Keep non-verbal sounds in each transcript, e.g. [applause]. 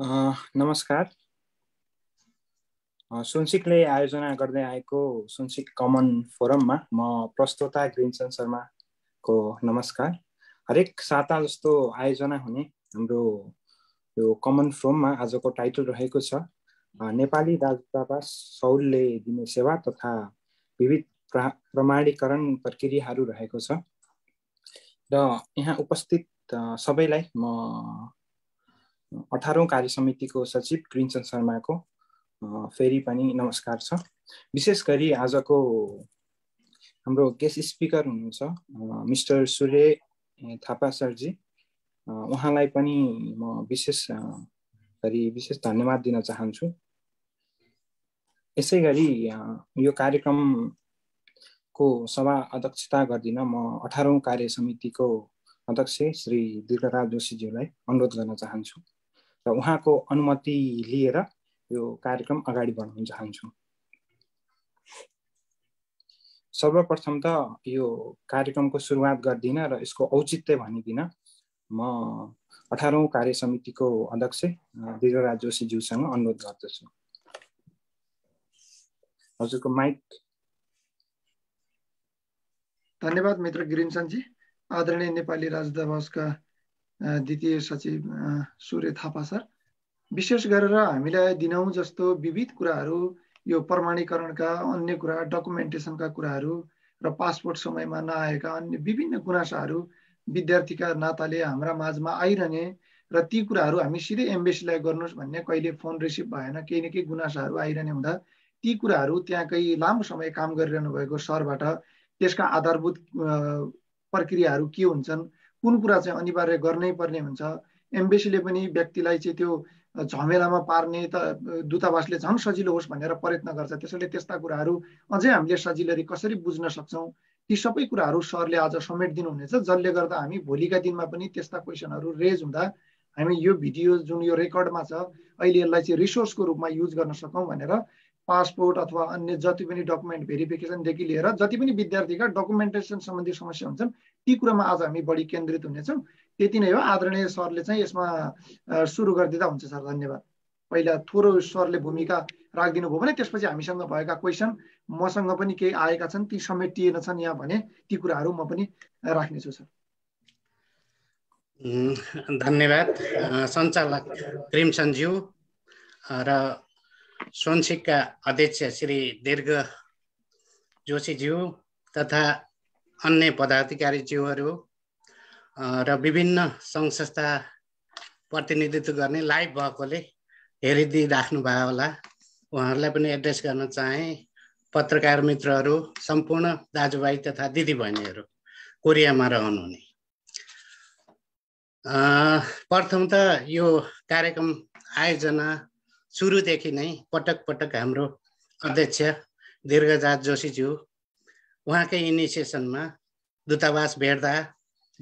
नमस्कार सुनसिकले आयोजना गर्दै आएको सुनसिक कमन फोरममा म प्रस्तोता ग्रिनचन्द शर्माको नमस्कार हरेक साता जस्तो आयोजना हुने हाम्रो यो कमन फोरममा आजको टाइटल रहेको छ नेपाली दाजुतावास सौलले दिने सेवा तथा विविध प्रमाणीकरण प्रक्रियाहरू रहेको छ र यहाँ उपस्थित सबैलाई म अठारौँ कार्य समितिको सचिव क्रिन्चन शर्माको फेरि पनि नमस्कार छ विशेष गरी आजको हाम्रो गेस्ट स्पिकर हुनुहुन्छ मिस्टर सूर्य थापा सरजी उहाँलाई पनि म विशेष गरी विशेष धन्यवाद दिन चाहन्छु यसै गरी यो कार्यक्रमको सभा अध्यक्षता गरिदिन म अठारौँ कार्य समितिको अध्यक्ष श्री दुर्गाराज जोशीज्यूलाई अनुरोध गर्न चाहन्छु र उहाँको अनुमति लिएर यो कार्यक्रम अगाडि बढाउन चाहन्छु सर्वप्रथम त यो कार्यक्रमको सुरुवात गर्दिनँ र यसको औचित्य भनिदिन म अठारौँ कार्य समितिको अध्यक्ष दीर्घराज जोशीज्यूसँग अनुरोध गर्दछु हजुरको माइक धन्यवाद मित्र गिरिमसनजी आदरणीय नेपाली राजदूतावासका द्वितीय सचिव सूर्य थापा सर विशेष गरेर हामीलाई दिनौँ जस्तो विविध कुराहरू यो प्रमाणीकरणका अन्य कुरा डकुमेन्टेसनका कुराहरू र पासपोर्ट समयमा नआएका अन्य विभिन्न गुनासाहरू विद्यार्थीका नाताले हाम्रा माझमा आइरहने र ती कुराहरू हामी सिधै एम्बेसीलाई गर्नुहोस् भन्ने कहिले फोन रिसिभ भएन केही न केही गुनासाहरू आइरहने हुँदा ती कुराहरू त्यहाँकै लामो समय काम गरिरहनु भएको सरबाट त्यसका आधारभूत प्रक्रियाहरू के हुन्छन् कुन कुरा चाहिँ अनिवार्य गर्नै पर्ने हुन्छ एम्बेसीले पनि व्यक्तिलाई चाहिँ त्यो झमेलामा पार्ने त दूतावासले झन् सजिलो होस् भनेर प्रयत्न गर्छ त्यसैले त्यस्ता कुराहरू अझै हामीले सजिलरी कसरी बुझ्न सक्छौँ ती सबै कुराहरू सरले आज समेट दिनुहुनेछ जसले गर्दा हामी भोलिका दिनमा पनि त्यस्ता क्वेसनहरू रेज हुँदा हामी यो भिडियो जुन यो रेकर्डमा छ अहिले यसलाई चाहिँ रिसोर्सको रूपमा युज गर्न सकौँ भनेर पासपोर्ट अथवा अन्य जति पनि डकुमेन्ट भेरिफिकेसनदेखि लिएर जति पनि विद्यार्थीका डकुमेन्टेसन सम्बन्धी समस्या हुन्छन् ती कुरामा आज हामी बढी केन्द्रित हुनेछौँ त्यति नै हो आदरणीय सरले चाहिँ यसमा सुरु गरिदिँदा हुन्छ सर धन्यवाद पहिला थोरो सरले भूमिका राखिदिनु भयो भने त्यसपछि हामीसँग भएका क्वेसन मसँग पनि केही आएका छन् ती समेटिएन छन् यहाँ भने ती कुराहरू म पनि राख्नेछु सर धन्यवाद सञ्चालक क्रिमसनज्यू र स्वंशिकका अध्यक्ष श्री दीर्घ जोशीज्यू तथा अन्य पदाधिकारी पदाधिकारीज्यूहरू र विभिन्न सङ्घ संस्था प्रतिनिधित्व गर्ने लाइभ भएकोले हेरिदिइराख्नु भयो होला उहाँहरूलाई पनि एड्रेस गर्न चाहे पत्रकार मित्रहरू सम्पूर्ण दाजुभाइ तथा दिदीबहिनीहरू कोरियामा रहनुहुने प्रथम त यो कार्यक्रम आयोजना सुरुदेखि नै पटक पटक हाम्रो अध्यक्ष दीर्घजात जोशीज्यू उहाँकै इनिसिएसनमा दूतावास भेट्दा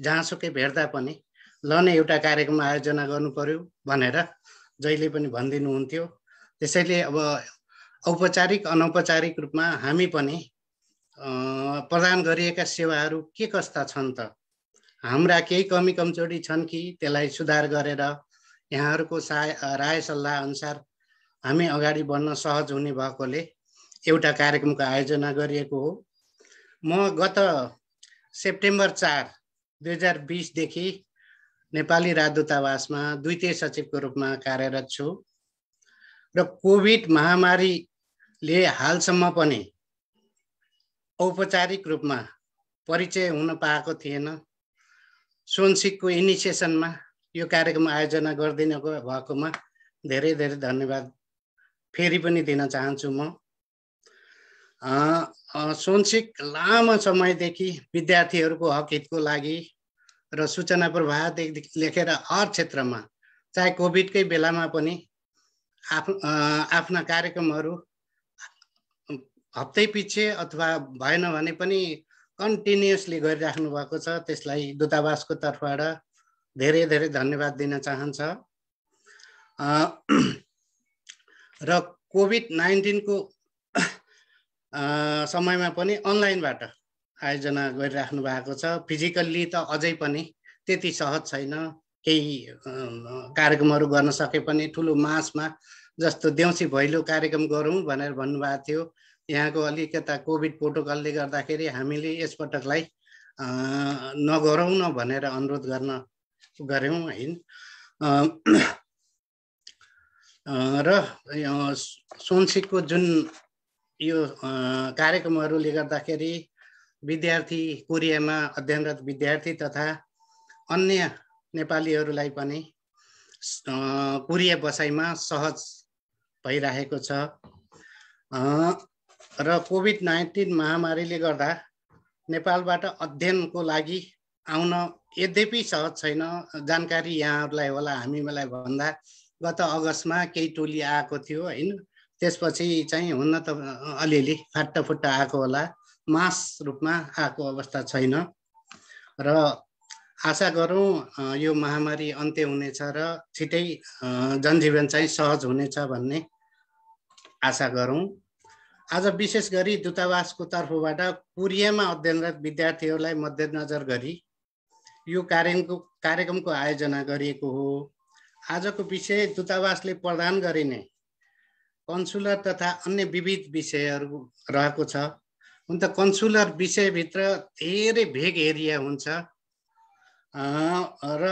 जहाँसुकै भेट्दा पनि ल नै एउटा कार्यक्रम आयोजना गर्नु पऱ्यो भनेर जहिले पनि भनिदिनुहुन्थ्यो त्यसैले अब औपचारिक अनौपचारिक रूपमा हामी पनि प्रदान गरिएका सेवाहरू के कस्ता छन् त हाम्रा केही कमी कमजोरी छन् कि त्यसलाई सुधार गरेर यहाँहरूको सा राय सल्लाह अनुसार हामी अगाडि बढ्न सहज हुने भएकोले एउटा कार्यक्रमको आयोजना गरिएको हो म गत सेप्टेम्बर चार दुई हजार बिसदेखि नेपाली राजदूतावासमा द्वितीय सचिवको रूपमा कार्यरत छु र कोभिड महामारीले हालसम्म पनि औपचारिक रूपमा परिचय हुन पाएको थिएन सोनसिकको इनिसिएसनमा यो कार्यक्रम आयोजना गरिदिनु भएकोमा धेरै धेरै धन्यवाद फेरि पनि दिन चाहन्छु म सोनसिक लामो समयदेखि विद्यार्थीहरूको हक हितको लागि र सूचना प्रभावदेखि लेखेर हर क्षेत्रमा चाहे कोभिडकै बेलामा पनि आफ आफ्ना कार्यक्रमहरू हप्तै पछि अथवा भएन भने पनि कन्टिन्युसली गरिराख्नु भएको छ त्यसलाई दूतावासको तर्फबाट धेरै धेरै धन्यवाद दिन चाहन्छ र कोभिड नाइन्टिनको समयमा पनि अनलाइनबाट आयोजना गरिराख्नु भएको छ फिजिकल्ली त अझै पनि त्यति सहज छैन केही कार्यक्रमहरू गर्न सके पनि ठुलो मासमा जस्तो देउसी भैलो कार्यक्रम गरौँ भनेर भन्नुभएको थियो यहाँको अलिकता कोभिड प्रोटोकलले गर्दाखेरि हामीले यसपटकलाई नगरौँ न भनेर अनुरोध गर्न गऱ्यौँ होइन र सोनसिकको जुन यो कार्यक्रमहरूले गर्दाखेरि विद्यार्थी कोरियामा अध्ययनरत विद्यार्थी तथा अन्य नेपालीहरूलाई पनि कोरिया बसाइमा सहज भइरहेको छ र कोभिड नाइन्टिन महामारीले गर्दा नेपालबाट अध्ययनको लागि आउन यद्यपि सहज छैन जानकारी यहाँहरूलाई होला हामीलाई भन्दा गत अगस्तमा केही टोली आएको थियो होइन त्यसपछि चाहिँ हुन त अलिअलि फाटाफुट्टा आएको होला मास रूपमा आएको अवस्था छैन र आशा गरौँ यो महामारी अन्त्य हुनेछ र छिटै जनजीवन चाहिँ सहज हुनेछ भन्ने आशा गरौँ आज विशेष गरी दूतावासको तर्फबाट कोरियामा अध्ययनरत विद्यार्थीहरूलाई मध्यनजर गरी यो कार्यक्रमको कार्यक्रमको आयोजना गरिएको हो आजको विषय दूतावासले प्रदान गरिने कन्सुलर तथा अन्य विविध विषयहरू रहेको छ हुन त कन्सुलर विषयभित्र धेरै भेग एरिया हुन्छ र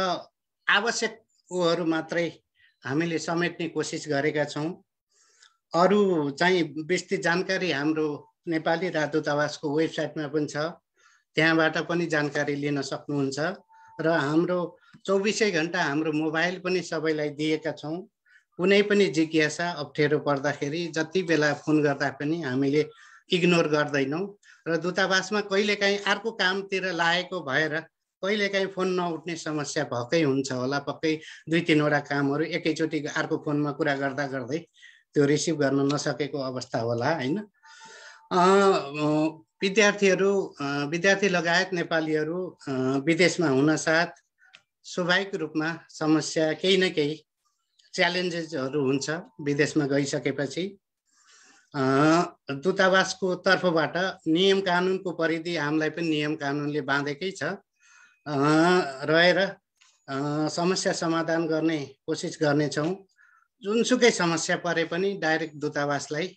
आवश्यक ऊहरू मात्रै हामीले समेट्ने कोसिस गरेका छौँ अरू चाहिँ विस्तृत जानकारी हाम्रो नेपाली राजदूतावासको वेबसाइटमा पनि छ त्यहाँबाट पनि जानकारी लिन सक्नुहुन्छ र हाम्रो चौबिसै घन्टा हाम्रो मोबाइल पनि सबैलाई दिएका छौँ कुनै पनि जिज्ञासा अप्ठ्यारो पर्दाखेरि जति बेला फोन गर्दा पनि हामीले इग्नोर गर्दैनौँ र दूतावासमा कहिलेकाहीँ अर्को कामतिर लागेको भएर कहिलेकाहीँ फोन नउठ्ने समस्या भएकै हुन्छ होला पक्कै दुई तिनवटा कामहरू एकैचोटि अर्को फोनमा कुरा गर्दा गर्दै त्यो रिसिभ गर्न नसकेको अवस्था होला होइन विद्यार्थीहरू विद्यार्थी लगायत नेपालीहरू विदेशमा हुनसाथ स्वाभाविक रूपमा समस्या केही न केही च्यालेन्जेसहरू हुन्छ विदेशमा गइसकेपछि दूतावासको तर्फबाट नियम कानुनको परिधि हामीलाई पनि नियम कानुनले बाँधेकै छ रहेर समस्या समाधान गर्ने कोसिस गर्नेछौँ जुनसुकै समस्या परे पनि डाइरेक्ट दूतावासलाई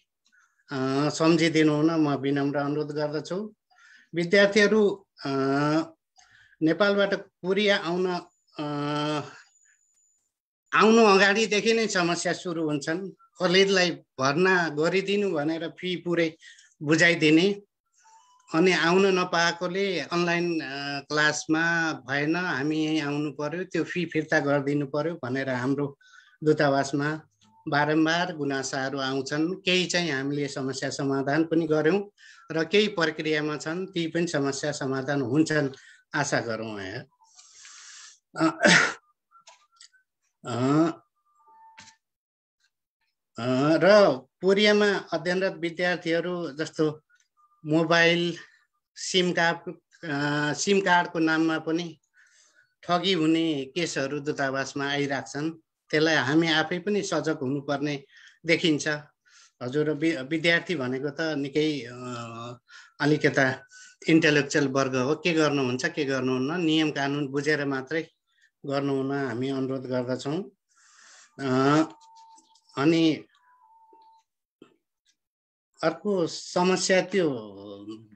सम्झिदिनु हुन म विनम्र अनुरोध गर्दछु विद्यार्थीहरू नेपालबाट कोरिया आउन आउनु अगाडिदेखि नै समस्या सुरु हुन्छन् कलेजलाई भर्ना गरिदिनु भनेर फी पुरै बुझाइदिने अनि आउन नपाएकोले अनलाइन क्लासमा भएन हामी यहीँ आउनु पर्यो त्यो फी फिर्ता गरिदिनु पर्यो भनेर हाम्रो दूतावासमा बारम्बार गुनासाहरू आउँछन् केही चाहिँ हामीले समस्या समाधान पनि गऱ्यौँ र केही प्रक्रियामा छन् ती पनि समस्या समाधान हुन्छन् आशा गरौँ यहाँ र कोरियामा अध्ययनरत विद्यार्थीहरू जस्तो मोबाइल सिम कार्ड सिम कार्डको नाममा पनि ठगी हुने केसहरू दूतावासमा आइरहेछन् त्यसलाई हामी आफै पनि सजग हुनुपर्ने देखिन्छ हजुर विद्यार्थी भनेको त निकै अलिकता इन्टेलेक्चुअल वर्ग हो के गर्नुहुन्छ के गर्नुहुन्न नियम कानुन बुझेर मात्रै गर्नुहुन हामी अनुरोध गर्दछौँ अनि अर्को समस्या त्यो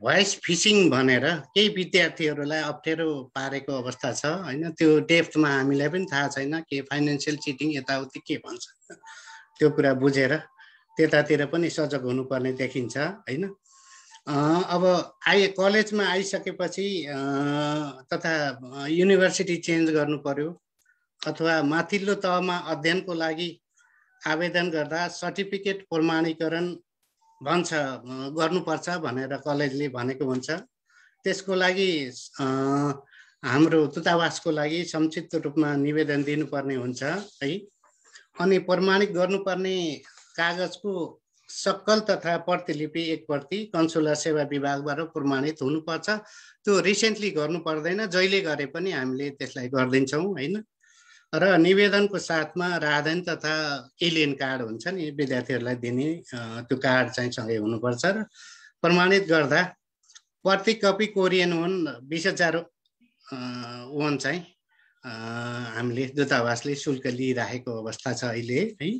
भोइस फिसिङ भनेर केही विद्यार्थीहरूलाई अप्ठ्यारो पारेको अवस्था छ होइन त्यो डेफ्थमा हामीलाई पनि थाहा छैन के फाइनेन्सियल चिटिङ यताउति के भन्छ त्यो कुरा बुझेर त्यतातिर पनि सजग हुनुपर्ने देखिन्छ होइन अब आइ कलेजमा आइसकेपछि तथा युनिभर्सिटी चेन्ज गर्नु पर्यो अथवा माथिल्लो तहमा अध्ययनको लागि आवेदन गर्दा सर्टिफिकेट प्रमाणीकरण भन्छ गर्नुपर्छ भनेर कलेजले भनेको हुन्छ त्यसको लागि हाम्रो दूतावासको लागि संक्षिप्त रूपमा निवेदन दिनुपर्ने हुन्छ है अनि प्रमाणित गर्नुपर्ने कागजको सक्कल तथा प्रतिलिपि एक प्रति कन्सुलर सेवा विभागबाट प्रमाणित हुनुपर्छ त्यो रिसेन्टली गर्नु पर्दैन जहिले गरे पनि हामीले त्यसलाई गरिदिन्छौँ होइन र निवेदनको साथमा राधन तथा एलियन कार्ड हुन्छ नि विद्यार्थीहरूलाई दिने त्यो कार्ड चाहिँ सँगै हुनुपर्छ र प्रमाणित गर्दा प्रति कपी कोरियन वन बिस हजार वन चाहिँ हामीले दूतावासले शुल्क लिइराखेको अवस्था छ अहिले है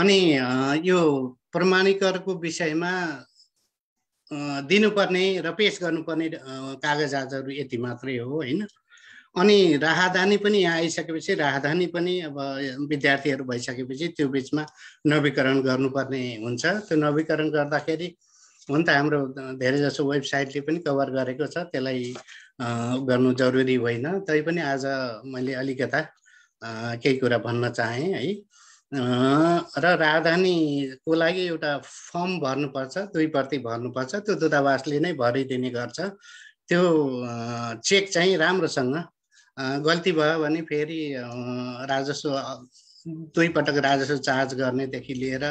अनि यो प्रमाणीकरणको विषयमा दिनुपर्ने र पेस गर्नुपर्ने कागजातहरू यति मात्रै हो होइन अनि राहदानी पनि यहाँ आइसकेपछि राहदानी पनि अब विद्यार्थीहरू भइसकेपछि त्यो बिचमा नवीकरण गर्नुपर्ने हुन्छ त्यो नवीकरण गर्दाखेरि हुन त हाम्रो धेरैजसो वेबसाइटले पनि कभर गरेको छ त्यसलाई गर्नु जरुरी होइन तैपनि आज मैले अलिकता केही कुरा भन्न चाहेँ है र राजधानीको लागि एउटा फर्म भर्नुपर्छ दुई प्रति भर्नुपर्छ त्यो दूतावासले नै भरिदिने गर्छ त्यो चेक चाहिँ राम्रोसँग गल्ती भयो भने फेरि राजस्व दुईपटक राजस्व चार्ज गर्नेदेखि लिएर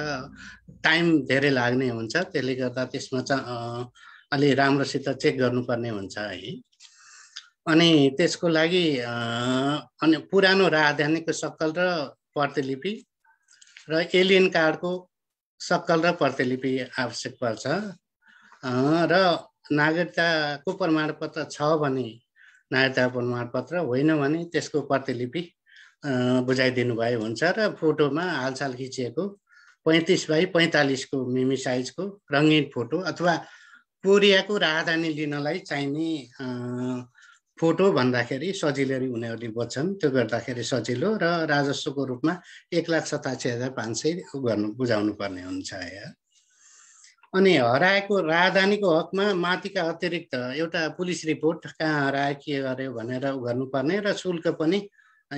टाइम धेरै लाग्ने हुन्छ त्यसले गर्दा त्यसमा चाहिँ अलि राम्रोसित चेक गर्नुपर्ने हुन्छ है अनि त्यसको लागि अनि पुरानो राजधानीको सकल र प्रतिलिपि र एलियन कार्डको सक्कल र प्रतिलिपि आवश्यक पर्छ र नागरिकताको प्रमाणपत्र छ भने नागरिकता प्रमाणपत्र होइन भने त्यसको प्रतिलिपि बुझाइदिनु भए हुन्छ र फोटोमा हालचाल खिचिएको पैँतिस बाई पैँतालिसको मिमी साइजको रङ्गीन फोटो अथवा कोरियाको राहदानी लिनलाई चाहिने फोटो भन्दाखेरि सजिलै उनीहरूले बुझ्छन् त्यो गर्दाखेरि सजिलो र राजस्वको रूपमा एक लाख सतासी हजार पाँच सय गर्नु बुझाउनु पर्ने हुन्छ है अनि हराएको राजधानीको हकमा माथिका अतिरिक्त एउटा पुलिस रिपोर्ट कहाँ हरायो के गर्यो भनेर उ गर्नुपर्ने र शुल्क पनि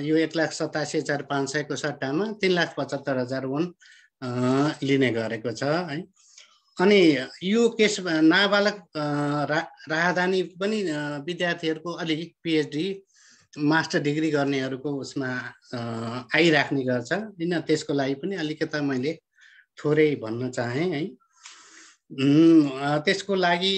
यो एक लाख सतासी हजार पाँच सयको सट्टामा तिन लाख पचहत्तर हजार वन लिने गरेको छ है अनि यो केस नाबालक राहदानी पनि विद्यार्थीहरूको अलिक पिएचडी मास्टर डिग्री गर्नेहरूको उसमा आइराख्ने गर्छ होइन त्यसको लागि पनि अलिकता मैले थोरै भन्न चाहेँ है त्यसको लागि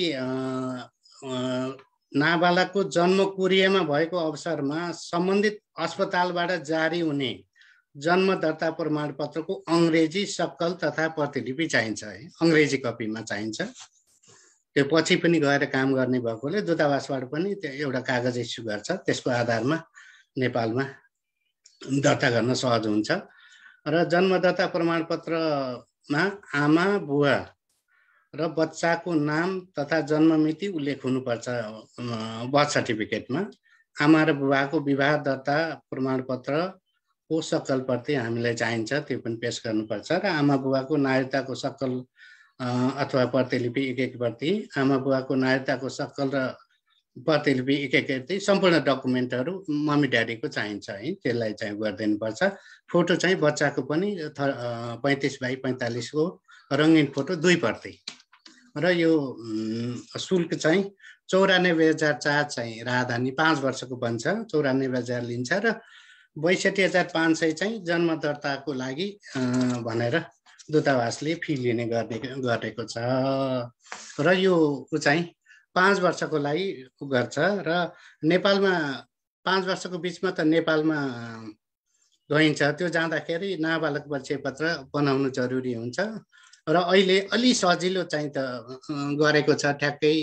नाबालकको जन्म कोरियामा भएको अवसरमा सम्बन्धित अस्पतालबाट जारी हुने जन्म दर्ता प्रमाणपत्रको अङ्ग्रेजी सक्कल तथा प्रतिलिपि चाहिन्छ है अङ्ग्रेजी कपीमा चाहिन्छ त्यो पछि पनि गएर काम गर्ने भएकोले दूतावासबाट पनि त्यो एउटा कागज इस्यु गर्छ त्यसको आधारमा नेपालमा दर्ता गर्न सहज हुन्छ र जन्म दर्ता प्रमाणपत्रमा आमा बुवा र बच्चाको नाम तथा जन्म मिति उल्लेख हुनुपर्छ बर्थ सर्टिफिकेटमा आमा र बुवाको विवाह दर्ता प्रमाणपत्र को सकलप्रति हामीलाई चाहिन्छ त्यो पनि पेस गर्नुपर्छ र आमा बुबाको नागरिकताको सकल अथवा प्रतिलिपि एक एकप्रति आमा बुबाको नागरिकताको सकल र प्रतिलिपि एक एकप्रति सम्पूर्ण डकुमेन्टहरू मम्मी ड्याडीको चाहिन्छ है त्यसलाई चाहिँ गरिदिनुपर्छ फोटो चाहिँ बच्चाको पनि थ पैँतिस बाई पैँतालिसको रङ्गिन फोटो दुई प्रति र यो शुल्क चाहिँ चौरानब्बे हजार चार चाहिँ राहदानी पाँच वर्षको बन्छ चौरानब्बे हजार लिन्छ र बैसठी हजार पाँच सय चाहिँ जन्म दर्ताको लागि भनेर दूतावासले फी लिने गर्ने गरेको छ र यो चाहिँ पाँच वर्षको लागि गर्छ र नेपालमा पाँच वर्षको बिचमा त नेपालमा गइन्छ त्यो जाँदाखेरि नाबालक परिचय पत्र बनाउनु जरुरी हुन्छ र अहिले अलि सजिलो चाहिँ त गरेको छ ठ्याक्कै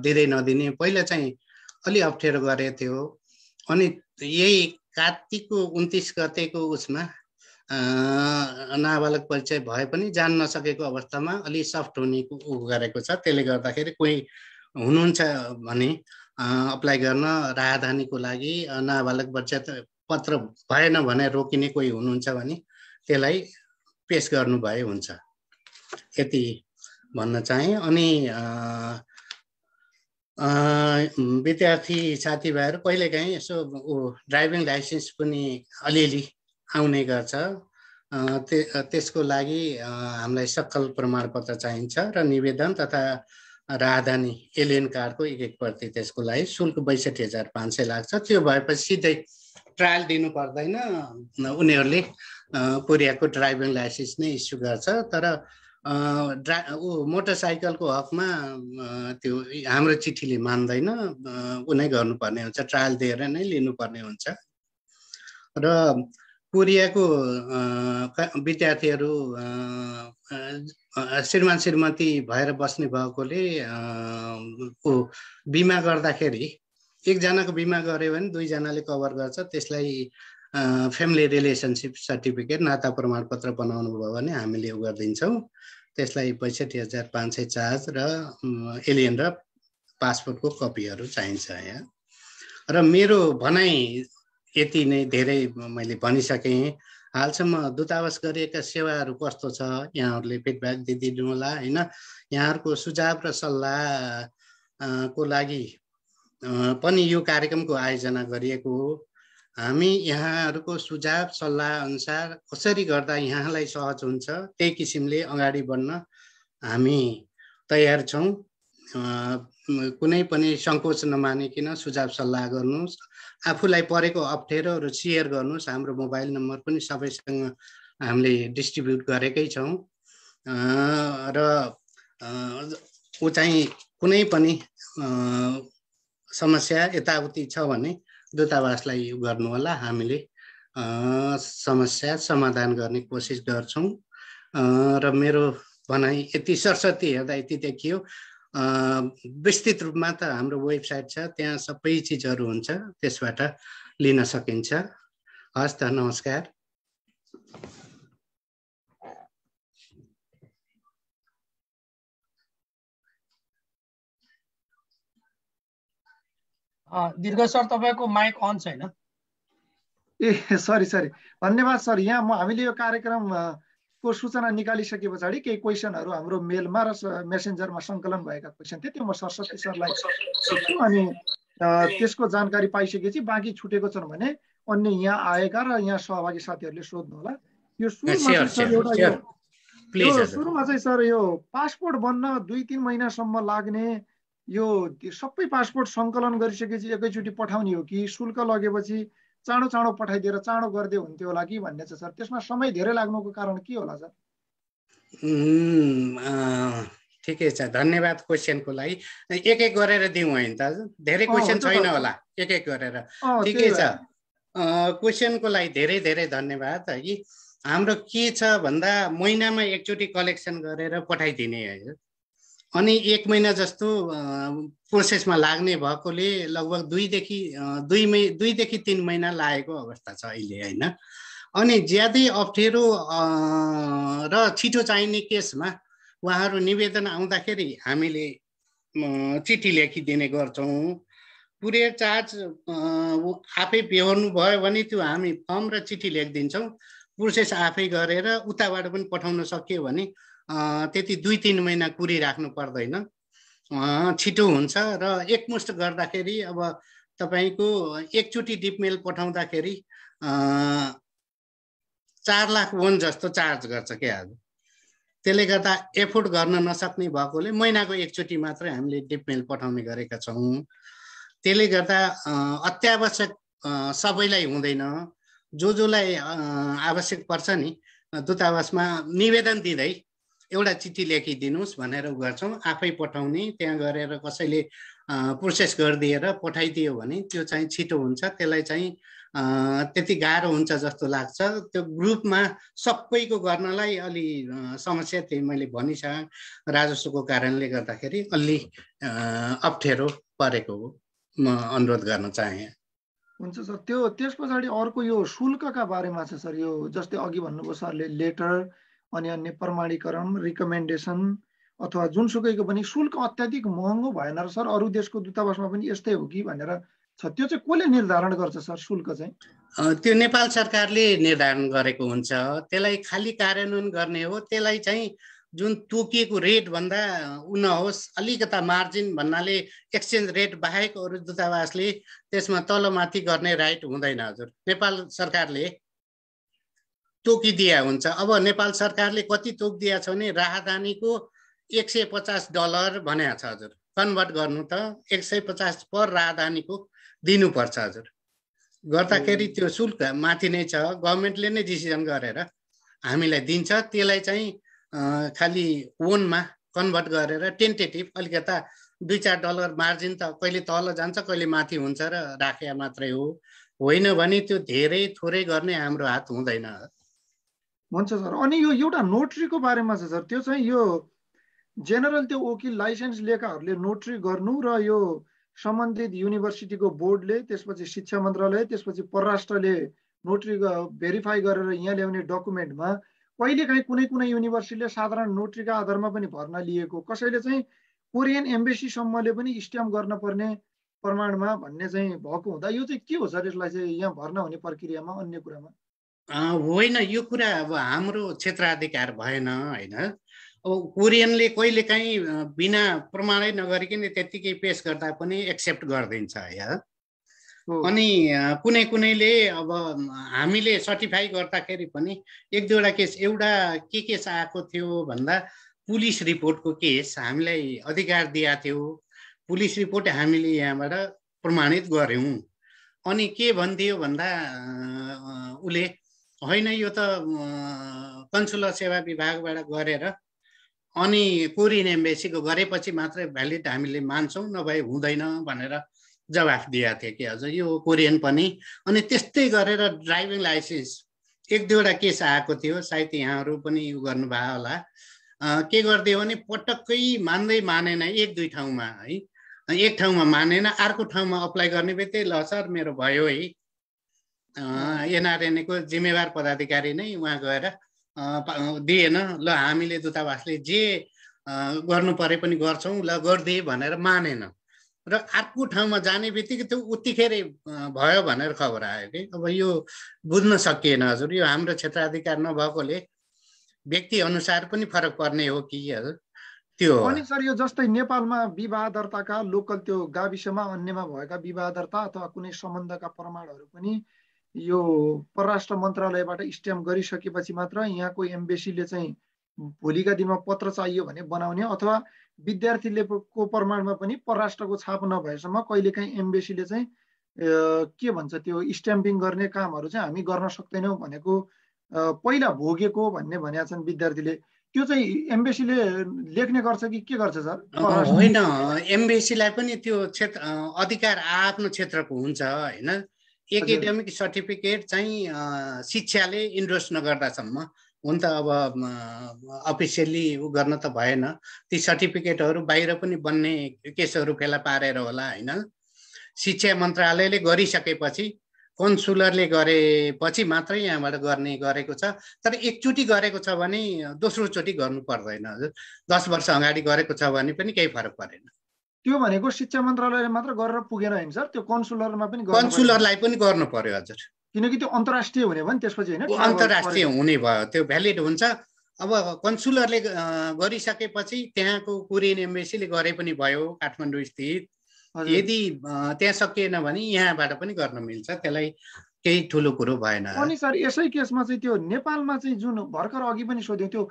दिँदै नदिने पहिला चाहिँ अलि अप्ठ्यारो गरेको थियो अनि यही कात्तिकको उन्तिस गतेको उसमा नाबालक परिचय भए पनि जान नसकेको अवस्थामा अलि सफ्ट हुने ऊ गरेको छ त्यसले गर्दाखेरि कोही हुनुहुन्छ भने अप्लाई गर्न राहदानीको लागि नाबालक बचत पत्र भएन भने रोकिने कोही हुनुहुन्छ भने त्यसलाई पेस गर्नुभए हुन्छ यति भन्न चाहेँ अनि विद्यार्थी साथीभाइहरू कहिलेकाहीँ यसो ड्राइभिङ लाइसेन्स पनि अलिअलि आउने गर्छ ते त्यसको लागि हामीलाई सकल प्रमाणपत्र चाहिन्छ र निवेदन तथा राहदानी एलियन कार्डको एक एक प्रति त्यसको लागि शुल्क बैसठी हजार पाँच सय लाग्छ त्यो भएपछि सिधै ट्रायल दिनु पर्दैन उनीहरूले कोरियाको ड्राइभिङ लाइसेन्स नै इस्यु गर्छ तर ड्रा ऊ मोटरसाइकलको हकमा त्यो हाम्रो चिठीले मान्दैन ऊ नै गर्नुपर्ने हुन्छ ट्रायल दिएर नै लिनुपर्ने हुन्छ र कोरियाको विद्यार्थीहरू श्रीमान श्रीमती भएर बस्ने भएकोले ऊ बिमा गर्दाखेरि एकजनाको बिमा गऱ्यो भने दुईजनाले कभर गर्छ त्यसलाई फ्यामिली रिलेसनसिप सर्टिफिकेट नाता प्रमाणपत्र बनाउनु भयो भने हामीले उ गरिदिन्छौँ त्यसलाई पैँसठी हजार पाँच सय चार्ज र एलियन र पासपोर्टको कपीहरू चाहिन्छ यहाँ र मेरो भनाइ यति नै धेरै मैले भनिसकेँ हालसम्म दूतावास गरिएका सेवाहरू कस्तो छ यहाँहरूले फिडब्याक होला होइन यहाँहरूको सुझाव र सल्लाह को लागि पनि यो कार्यक्रमको आयोजना गरिएको हो हामी यहाँहरूको सुझाव सल्लाह अनुसार कसरी गर्दा यहाँलाई सहज हुन्छ त्यही किसिमले अगाडि बढ्न हामी तयार छौँ कुनै पनि सङ्कोच नमानिकन सुझाव सल्लाह गर्नुहोस् आफूलाई परेको अप्ठ्यारोहरू सेयर गर्नुहोस् हाम्रो मोबाइल नम्बर पनि सबैसँग हामीले डिस्ट्रिब्युट गरेकै छौँ र ऊ चाहिँ कुनै पनि समस्या यताउति छ भने दूतावासलाई होला हामीले समस्या समाधान गर्ने कोसिस गर्छौँ र मेरो भनाइ यति सरस्वती हेर्दा यति देखियो विस्तृत रूपमा त हाम्रो वेबसाइट छ त्यहाँ सबै चिजहरू हुन्छ त्यसबाट लिन सकिन्छ हस् त नमस्कार दीर्घ सर तपाईँको माइक अन छैन ए सरी सरी धन्यवाद सर यहाँ म हामीले यो कार्यक्रम को सूचना निकालिसके पछाडि केही क्वेसनहरू हाम्रो मेलमा र मेसेन्जरमा सङ्कलन भएका क्वेसन थिए त्यो म सरस्वती सरलाई सोध्छु अनि त्यसको जानकारी पाइसकेपछि बाँकी छुटेको छन् भने अन्य यहाँ आएका र यहाँ सहभागी साथीहरूले सोध्नु होला यो सुरुमा चाहिँ सर यो पासपोर्ट बन्न दुई तिन महिनासम्म लाग्ने यो सबै पासपोर्ट सङ्कलन गरिसकेपछि एकैचोटि पठाउने हो कि शुल्क लगेपछि चाँडो चाँडो पठाइदिएर चाँडो गरिदियो हुन्थ्यो होला कि भन्ने छ सर त्यसमा समय धेरै लाग्नुको कारण के होला सर ठिकै छ धन्यवाद क्वेसनको लागि एक एक गरेर दिउँ होइन त धेरै क्वेसन छैन होला एक एक गरेर ठिकै छ क्वेसनको लागि धेरै धेरै धन्यवाद है हाम्रो के छ भन्दा महिनामा एकचोटि कलेक्सन गरेर पठाइदिने है अनि एक महिना जस्तो प्रोसेसमा लाग्ने भएकोले लगभग दुईदेखि दुई मै दुईदेखि तिन महिना लागेको अवस्था छ अहिले होइन अनि ज्यादै अप्ठ्यारो र छिटो चाहिने केसमा उहाँहरू निवेदन आउँदाखेरि हामीले चिठी लेखिदिने गर्छौँ कुरियर चार्ज आफै बेहोर्नु भयो भने त्यो हामी फर्म र चिठी लेखिदिन्छौँ प्रोसेस आफै गरेर उताबाट पनि पठाउन सक्यो भने त्यति दुई तिन महिना राख्नु पर्दैन छिटो हुन्छ र एकमुष्ट गर्दाखेरि अब तपाईँको एकचोटि डिपमेल पठाउँदाखेरि चार लाख वन जस्तो चार्ज गर्छ क्या आज त्यसले गर्दा एफोर्ड गर्न नसक्ने भएकोले महिनाको एकचोटि मात्रै हामीले डिपमेल पठाउने गरेका छौँ त्यसले गर्दा अत्यावश्यक सबैलाई हुँदैन जो जोलाई आवश्यक पर्छ नि दूतावासमा निवेदन दिँदै एउटा चिठी लेखिदिनुहोस् भनेर गर्छौँ आफै पठाउने त्यहाँ गरेर कसैले प्रोसेस गरिदिएर पठाइदियो भने त्यो चाहिँ छिटो हुन्छ त्यसलाई चाहिँ त्यति गाह्रो हुन्छ जस्तो लाग्छ त्यो ग्रुपमा सबैको गर्नलाई अलि समस्या त्यही मैले भनिसकेँ राजस्वको कारणले गर्दाखेरि अलि अप्ठ्यारो परेको हो म अनुरोध गर्न चाहे हुन्छ सर त्यो त्यस पछाडि अर्को यो शुल्कका बारेमा छ सर यो जस्तै अघि भन्नुभयो सरले लेटर अनि अन्य प्रमाणीकरण रिकमेन्डेसन अथवा जुनसुकैको पनि शुल्क अत्याधिक महँगो भएन र सर अरू देशको दूतावासमा पनि यस्तै हो कि भनेर छ त्यो चाहिँ कसले निर्धारण गर्छ सर शुल्क चाहिँ त्यो नेपाल सरकारले निर्धारण गरेको हुन्छ त्यसलाई खालि कार्यान्वयन गर्ने हो त्यसलाई चाहिँ जुन तोकिएको रेटभन्दा ऊ नहोस् अलिकता मार्जिन भन्नाले एक्सचेन्ज रेट बाहेक अरू दूतावासले त्यसमा तलमाथि गर्ने राइट हुँदैन हजुर नेपाल सरकारले तोकिदिया हुन्छ अब नेपाल सरकारले कति तोकिदिया छ भने राहदानीको एक सय पचास डलर भने छ हजुर कन्भर्ट गर्नु त एक सय पचास पर राहदानीको दिनुपर्छ हजुर गर्दाखेरि त्यो शुल्क माथि नै छ गभर्मेन्टले नै डिसिजन गरेर हामीलाई दिन्छ त्यसलाई चाहिँ खालि वनमा कन्भर्ट गरेर टेन्टेटिभ अलिकता दुई चार डलर मार्जिन त कहिले तल जान्छ कहिले माथि हुन्छ र राखे मात्रै हो होइन भने त्यो धेरै थोरै गर्ने हाम्रो हात हुँदैन हुन्छ सर अनि यो एउटा नोट्रीको बारेमा छ सर त्यो चाहिँ यो जेनरल त्यो वकिल लाइसेन्स लिएकाहरूले नोटरी गर्नु र यो सम्बन्धित युनिभर्सिटीको बोर्डले त्यसपछि शिक्षा मन्त्रालय त्यसपछि परराष्ट्रले नोटरी भेरिफाई गरेर यहाँ ल्याउने डकुमेन्टमा कहिलेकाहीँ कुनै कुनै युनिभर्सिटीले साधारण नोट्रीका आधारमा पनि भर्ना लिएको कसैले चाहिँ कोरियन एम्बेसीसम्मले पनि स्ट्याम्प गर्न पर्ने प्रमाणमा भन्ने चाहिँ भएको हुँदा यो चाहिँ के हो सर यसलाई चाहिँ यहाँ भर्ना हुने प्रक्रियामा अन्य कुरामा होइन यो कुरा अब हाम्रो क्षेत्राधिकार भएन होइन अब कोरियनले कहिलेकाहीँ बिना प्रमाणै नगरिकन त्यत्तिकै पेस गर्दा पनि एक्सेप्ट गरिदिन्छ या अनि कुनै कुनैले अब हामीले सर्टिफाई गर्दाखेरि पनि एक दुईवटा केस एउटा के केस आएको थियो भन्दा पुलिस रिपोर्टको केस हामीलाई अधिकार दिएको थियो पुलिस रिपोर्ट हामीले यहाँबाट प्रमाणित गऱ्यौँ अनि के भनिदियो भन्दा उसले होइन यो त कन्सुलर सेवा विभागबाट गरेर अनि कोरियन एम्बेसीको गरेपछि मात्रै भ्यालिड हामीले मान्छौँ नभए हुँदैन भनेर जवाफ दिएको थिएँ कि हजुर यो कोरियन पनि अनि त्यस्तै गरेर ड्राइभिङ लाइसेन्स एक दुईवटा केस आएको थियो सायद यहाँहरू पनि यो गर्नुभयो होला के गरिदियो भने पटक्कै मान्दै मानेन एक दुई ठाउँमा है एक ठाउँमा मानेन अर्को ठाउँमा अप्लाई गर्ने बित्तिकै ल सर मेरो भयो है एनआरएनएको जिम्मेवार पदाधिकारी नै उहाँ गएर दिएन ल हामीले दूतावासले जे गर्नु परे पनि गर्छौँ ल गरिदिए भनेर मानेन र अर्को ठाउँमा जाने बित्तिकै त्यो उत्तिखेरै भयो भनेर खबर आयो कि अब यो बुझ्न सकिएन हजुर यो हाम्रो क्षेत्राधिकार नभएकोले व्यक्ति अनुसार पनि फरक पर्ने हो कि हजुर त्यो अनि सर यो जस्तै नेपालमा विवाह दर्ताका लोकल त्यो गाविसमा अन्यमा भएका विवाह दर्ता अथवा कुनै सम्बन्धका प्रमाणहरू पनि यो परराष्ट्र मन्त्रालयबाट स्ट्याम्प गरिसकेपछि मात्र यहाँको एम्बेसीले चाहिँ भोलिका दिनमा पत्र चाहियो भने बनाउने अथवा विद्यार्थीले को प्रमाणमा पनि परराष्ट्रको छाप नभएसम्म कहिलेकाहीँ एम्बेसीले चाहिँ के भन्छ त्यो स्ट्याम्पिङ गर्ने कामहरू चाहिँ हामी गर्न सक्दैनौँ भनेको पहिला भोगेको भन्ने भनेका छन् विद्यार्थीले त्यो चाहिँ एम्बेसीले लेख्ने गर्छ कि के गर्छ सर होइन एम्बेसीलाई पनि त्यो क्षेत्र अधिकार आफ्नो क्षेत्रको हुन्छ होइन एकाडेमिक सर्टिफिकेट चाहिँ शिक्षाले इन्डोर्स नगर्दासम्म हुन त अब अफिसियल्ली उ गर्न त भएन ती सर्टिफिकेटहरू बाहिर पनि बन्ने केसहरू फेला पारेर होला होइन शिक्षा मन्त्रालयले गरिसकेपछि कन्सुलरले गरेपछि मात्रै यहाँबाट गर्ने गरेको छ तर एकचोटि गरेको छ भने दोस्रोचोटि गर्नु पर्दैन दस वर्ष अगाडि गरेको छ भने पनि केही फरक परेन त्यो भनेको शिक्षा मन्त्रालयले मात्र गरेर पुगेर होइन सर त्यो कन्सुलरमा पनि कन्सुलरलाई पनि गर्नु पर्यो हजुर किनकि त्यो अन्तर्राष्ट्रिय हुने भयो नि त्यसपछि होइन अन्तर्राष्ट्रिय हुने भयो त्यो भ्यालिड हुन्छ अब कन्सुलरले गरिसकेपछि त्यहाँको कोरियन एम्बेसीले गरे पनि भयो काठमाडौँ स्थित यदि त्यहाँ सकिएन भने यहाँबाट पनि गर्न मिल्छ त्यसलाई केही ठुलो कुरो भएन अनि सर यसै केसमा चाहिँ त्यो नेपालमा चाहिँ जुन भर्खर अघि पनि सोध्यो त्यो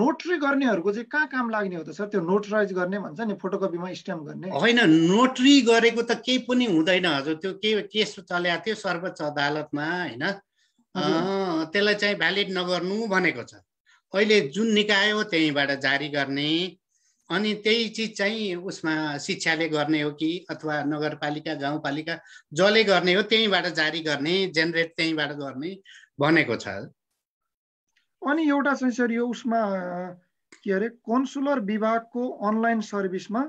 नोटरी गर्नेहरूको चाहिँ कहाँ काम लाग्ने हो त सर त्यो नोटराइज गर्ने भन्छ नि फोटोकपीमा स्ट्याम्प गर्ने होइन नोटरी गरेको त केही पनि हुँदैन हजुर त्यो के केस चल्याएको थियो सर्वोच्च अदालतमा होइन त्यसलाई चाहिँ भ्यालिड नगर्नु भनेको छ अहिले जुन निकाय हो त्यहीँबाट जारी गर्ने अनि त्यही चिज चाहिँ उसमा शिक्षाले गर्ने हो कि अथवा नगरपालिका गाउँपालिका जसले गर्ने हो त्यहीँबाट जारी गर्ने जेनेरेट त्यहीँबाट गर्ने भनेको छ अनि एउटा चाहिँ सर यो उसमा के अरे कन्सुलर विभागको अनलाइन सर्भिसमा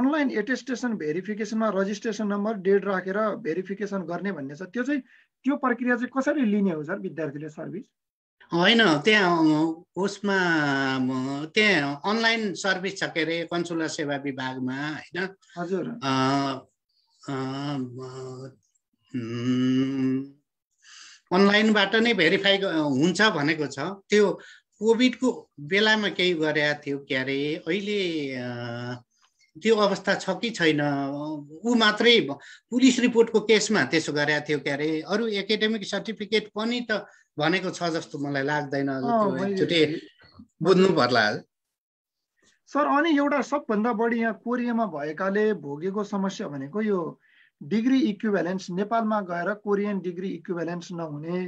अनलाइन एटेस्टेसन भेरिफिकेसनमा रजिस्ट्रेसन नम्बर डेट राखेर भेरिफिकेसन गर्ने भन्ने छ त्यो चाहिँ त्यो प्रक्रिया चाहिँ कसरी लिने हो सर विद्यार्थीले सर्भिस होइन त्यहाँ उसमा त्यहाँ अनलाइन सर्भिस छ के अरे कन्सुलर सेवा विभागमा होइन हजुर अनलाइनबाट नै भेरिफाई हुन्छ भनेको छ त्यो कोभिडको बेलामा केही गरेका थियो के अरे अहिले त्यो अवस्था छ कि छैन ऊ मात्रै पुलिस रिपोर्टको केसमा त्यसो गरेका थियो के अरे अरू एकाडेमिक सर्टिफिकेट पनि त भनेको छ जस्तो मलाई लाग्दैन बुझ्नु पर्ला सर अनि एउटा सबभन्दा बढी यहाँ कोरियामा भएकाले भोगेको समस्या भनेको यो डिग्री इक्विभ्यालेन्स नेपालमा गएर कोरियन डिग्री इक्विभ्यालेन्स नहुने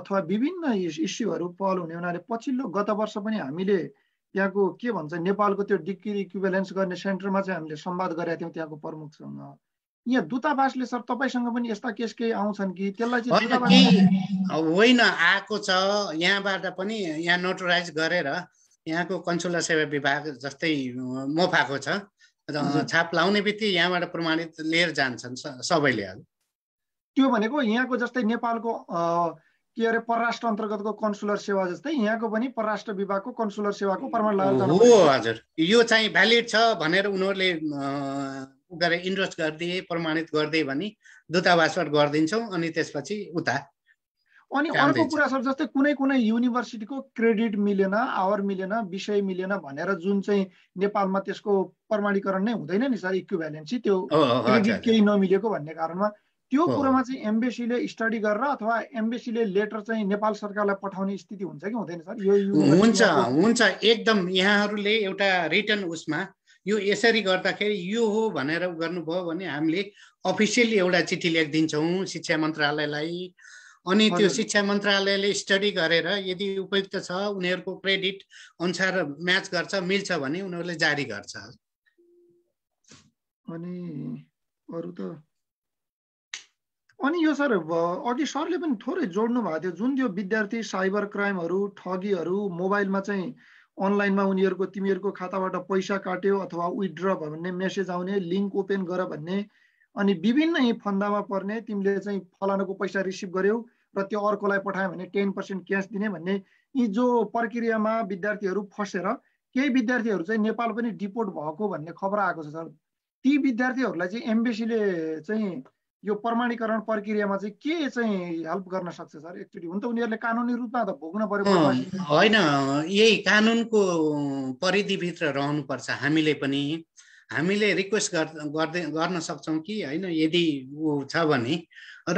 अथवा विभिन्न इस्युहरू पहल हुने हुनाले पछिल्लो गत वर्ष पनि हामीले त्यहाँको के भन्छ नेपालको त्यो डिग्री इक्विभ्यालेन्स गर्ने सेन्टरमा चाहिँ हामीले संवाद गरेका थियौँ त्यहाँको प्रमुखसँग यहाँ दूतावासले सर तपाईँसँग पनि यस्ता केस केही आउँछन् कि त्यसलाई चाहिँ होइन आएको छ यहाँबाट पनि यहाँ नोटराइज गरेर यहाँको कन्सुलर सेवा विभाग जस्तै मोफाको छ र छाप लाउने बित्तिकै यहाँबाट प्रमाणित लिएर जान्छन् सबैले त्यो भनेको यहाँको जस्तै नेपालको के अरे परराष्ट्र अन्तर्गतको कन्सुलर सेवा जस्तै यहाँको पनि परराष्ट्र विभागको कन्सुलर सेवाको प्रमाण हो हजुर यो चाहिँ भ्यालिड छ भनेर उनीहरूले गरेर इन्डोज गरिदिए प्रमाणित गरिदिए भने दूतावासबाट गरिदिन्छौँ अनि त्यसपछि उता अनि अर्को कुरा सर जस्तै कुनै कुनै युनिभर्सिटीको क्रेडिट मिलेन आवर मिलेन विषय मिलेन भनेर जुन चाहिँ नेपालमा त्यसको प्रमाणीकरण नै हुँदैन नि सर भ्यालेन्सी त्यो केही नमिलेको भन्ने कारणमा त्यो कुरोमा चाहिँ एम्बेसीले स्टडी गरेर अथवा एम्बेसीले लेटर चाहिँ नेपाल सरकारलाई पठाउने स्थिति हुन्छ कि हुँदैन सर यो हुन्छ हुन्छ एकदम यहाँहरूले एउटा रिटर्न उसमा यो यसरी गर्दाखेरि यो हो भनेर गर्नुभयो भने हामीले अफिसियली एउटा चिठी लेखिदिन्छौँ शिक्षा मन्त्रालयलाई अनि त्यो शिक्षा मन्त्रालयले स्टडी गरेर यदि उपयुक्त छ उनीहरूको क्रेडिट अनुसार म्याच गर्छ मिल्छ भने उनीहरूले जारी गर्छ अनि अरू त अनि यो सर अघि सरले पनि थोरै जोड्नु भएको थियो जुन त्यो विद्यार्थी साइबर क्राइमहरू ठगीहरू मोबाइलमा चाहिँ अनलाइनमा उनीहरूको तिमीहरूको खाताबाट पैसा काट्यो अथवा विथड्र भन्ने मेसेज आउने लिङ्क ओपन गर भन्ने अनि विभिन्न यी फन्दामा पर्ने तिमीले चाहिँ फलानुको पैसा रिसिभ गर्यौ र त्यो अर्कोलाई पठायो भने टेन पर्सेन्ट क्यास दिने भन्ने यी जो प्रक्रियामा विद्यार्थीहरू फसेर केही विद्यार्थीहरू चाहिँ नेपाल पनि डिपोर्ट भएको भन्ने खबर आएको छ सर ती विद्यार्थीहरूलाई चाहिँ एम्बेसीले चाहिँ यो प्रमाणीकरण प्रक्रियामा चाहिँ के चाहिँ हेल्प गर्न सक्छ सर एकचोटि हुन त उनीहरूले कानुनी रूपमा त भोग्नु पर्यो होइन यही कानुनको परिधिभित्र रहनुपर्छ हामीले पनि हामीले रिक्वेस्ट गर्दै गर्न सक्छौँ कि होइन यदि ऊ छ भने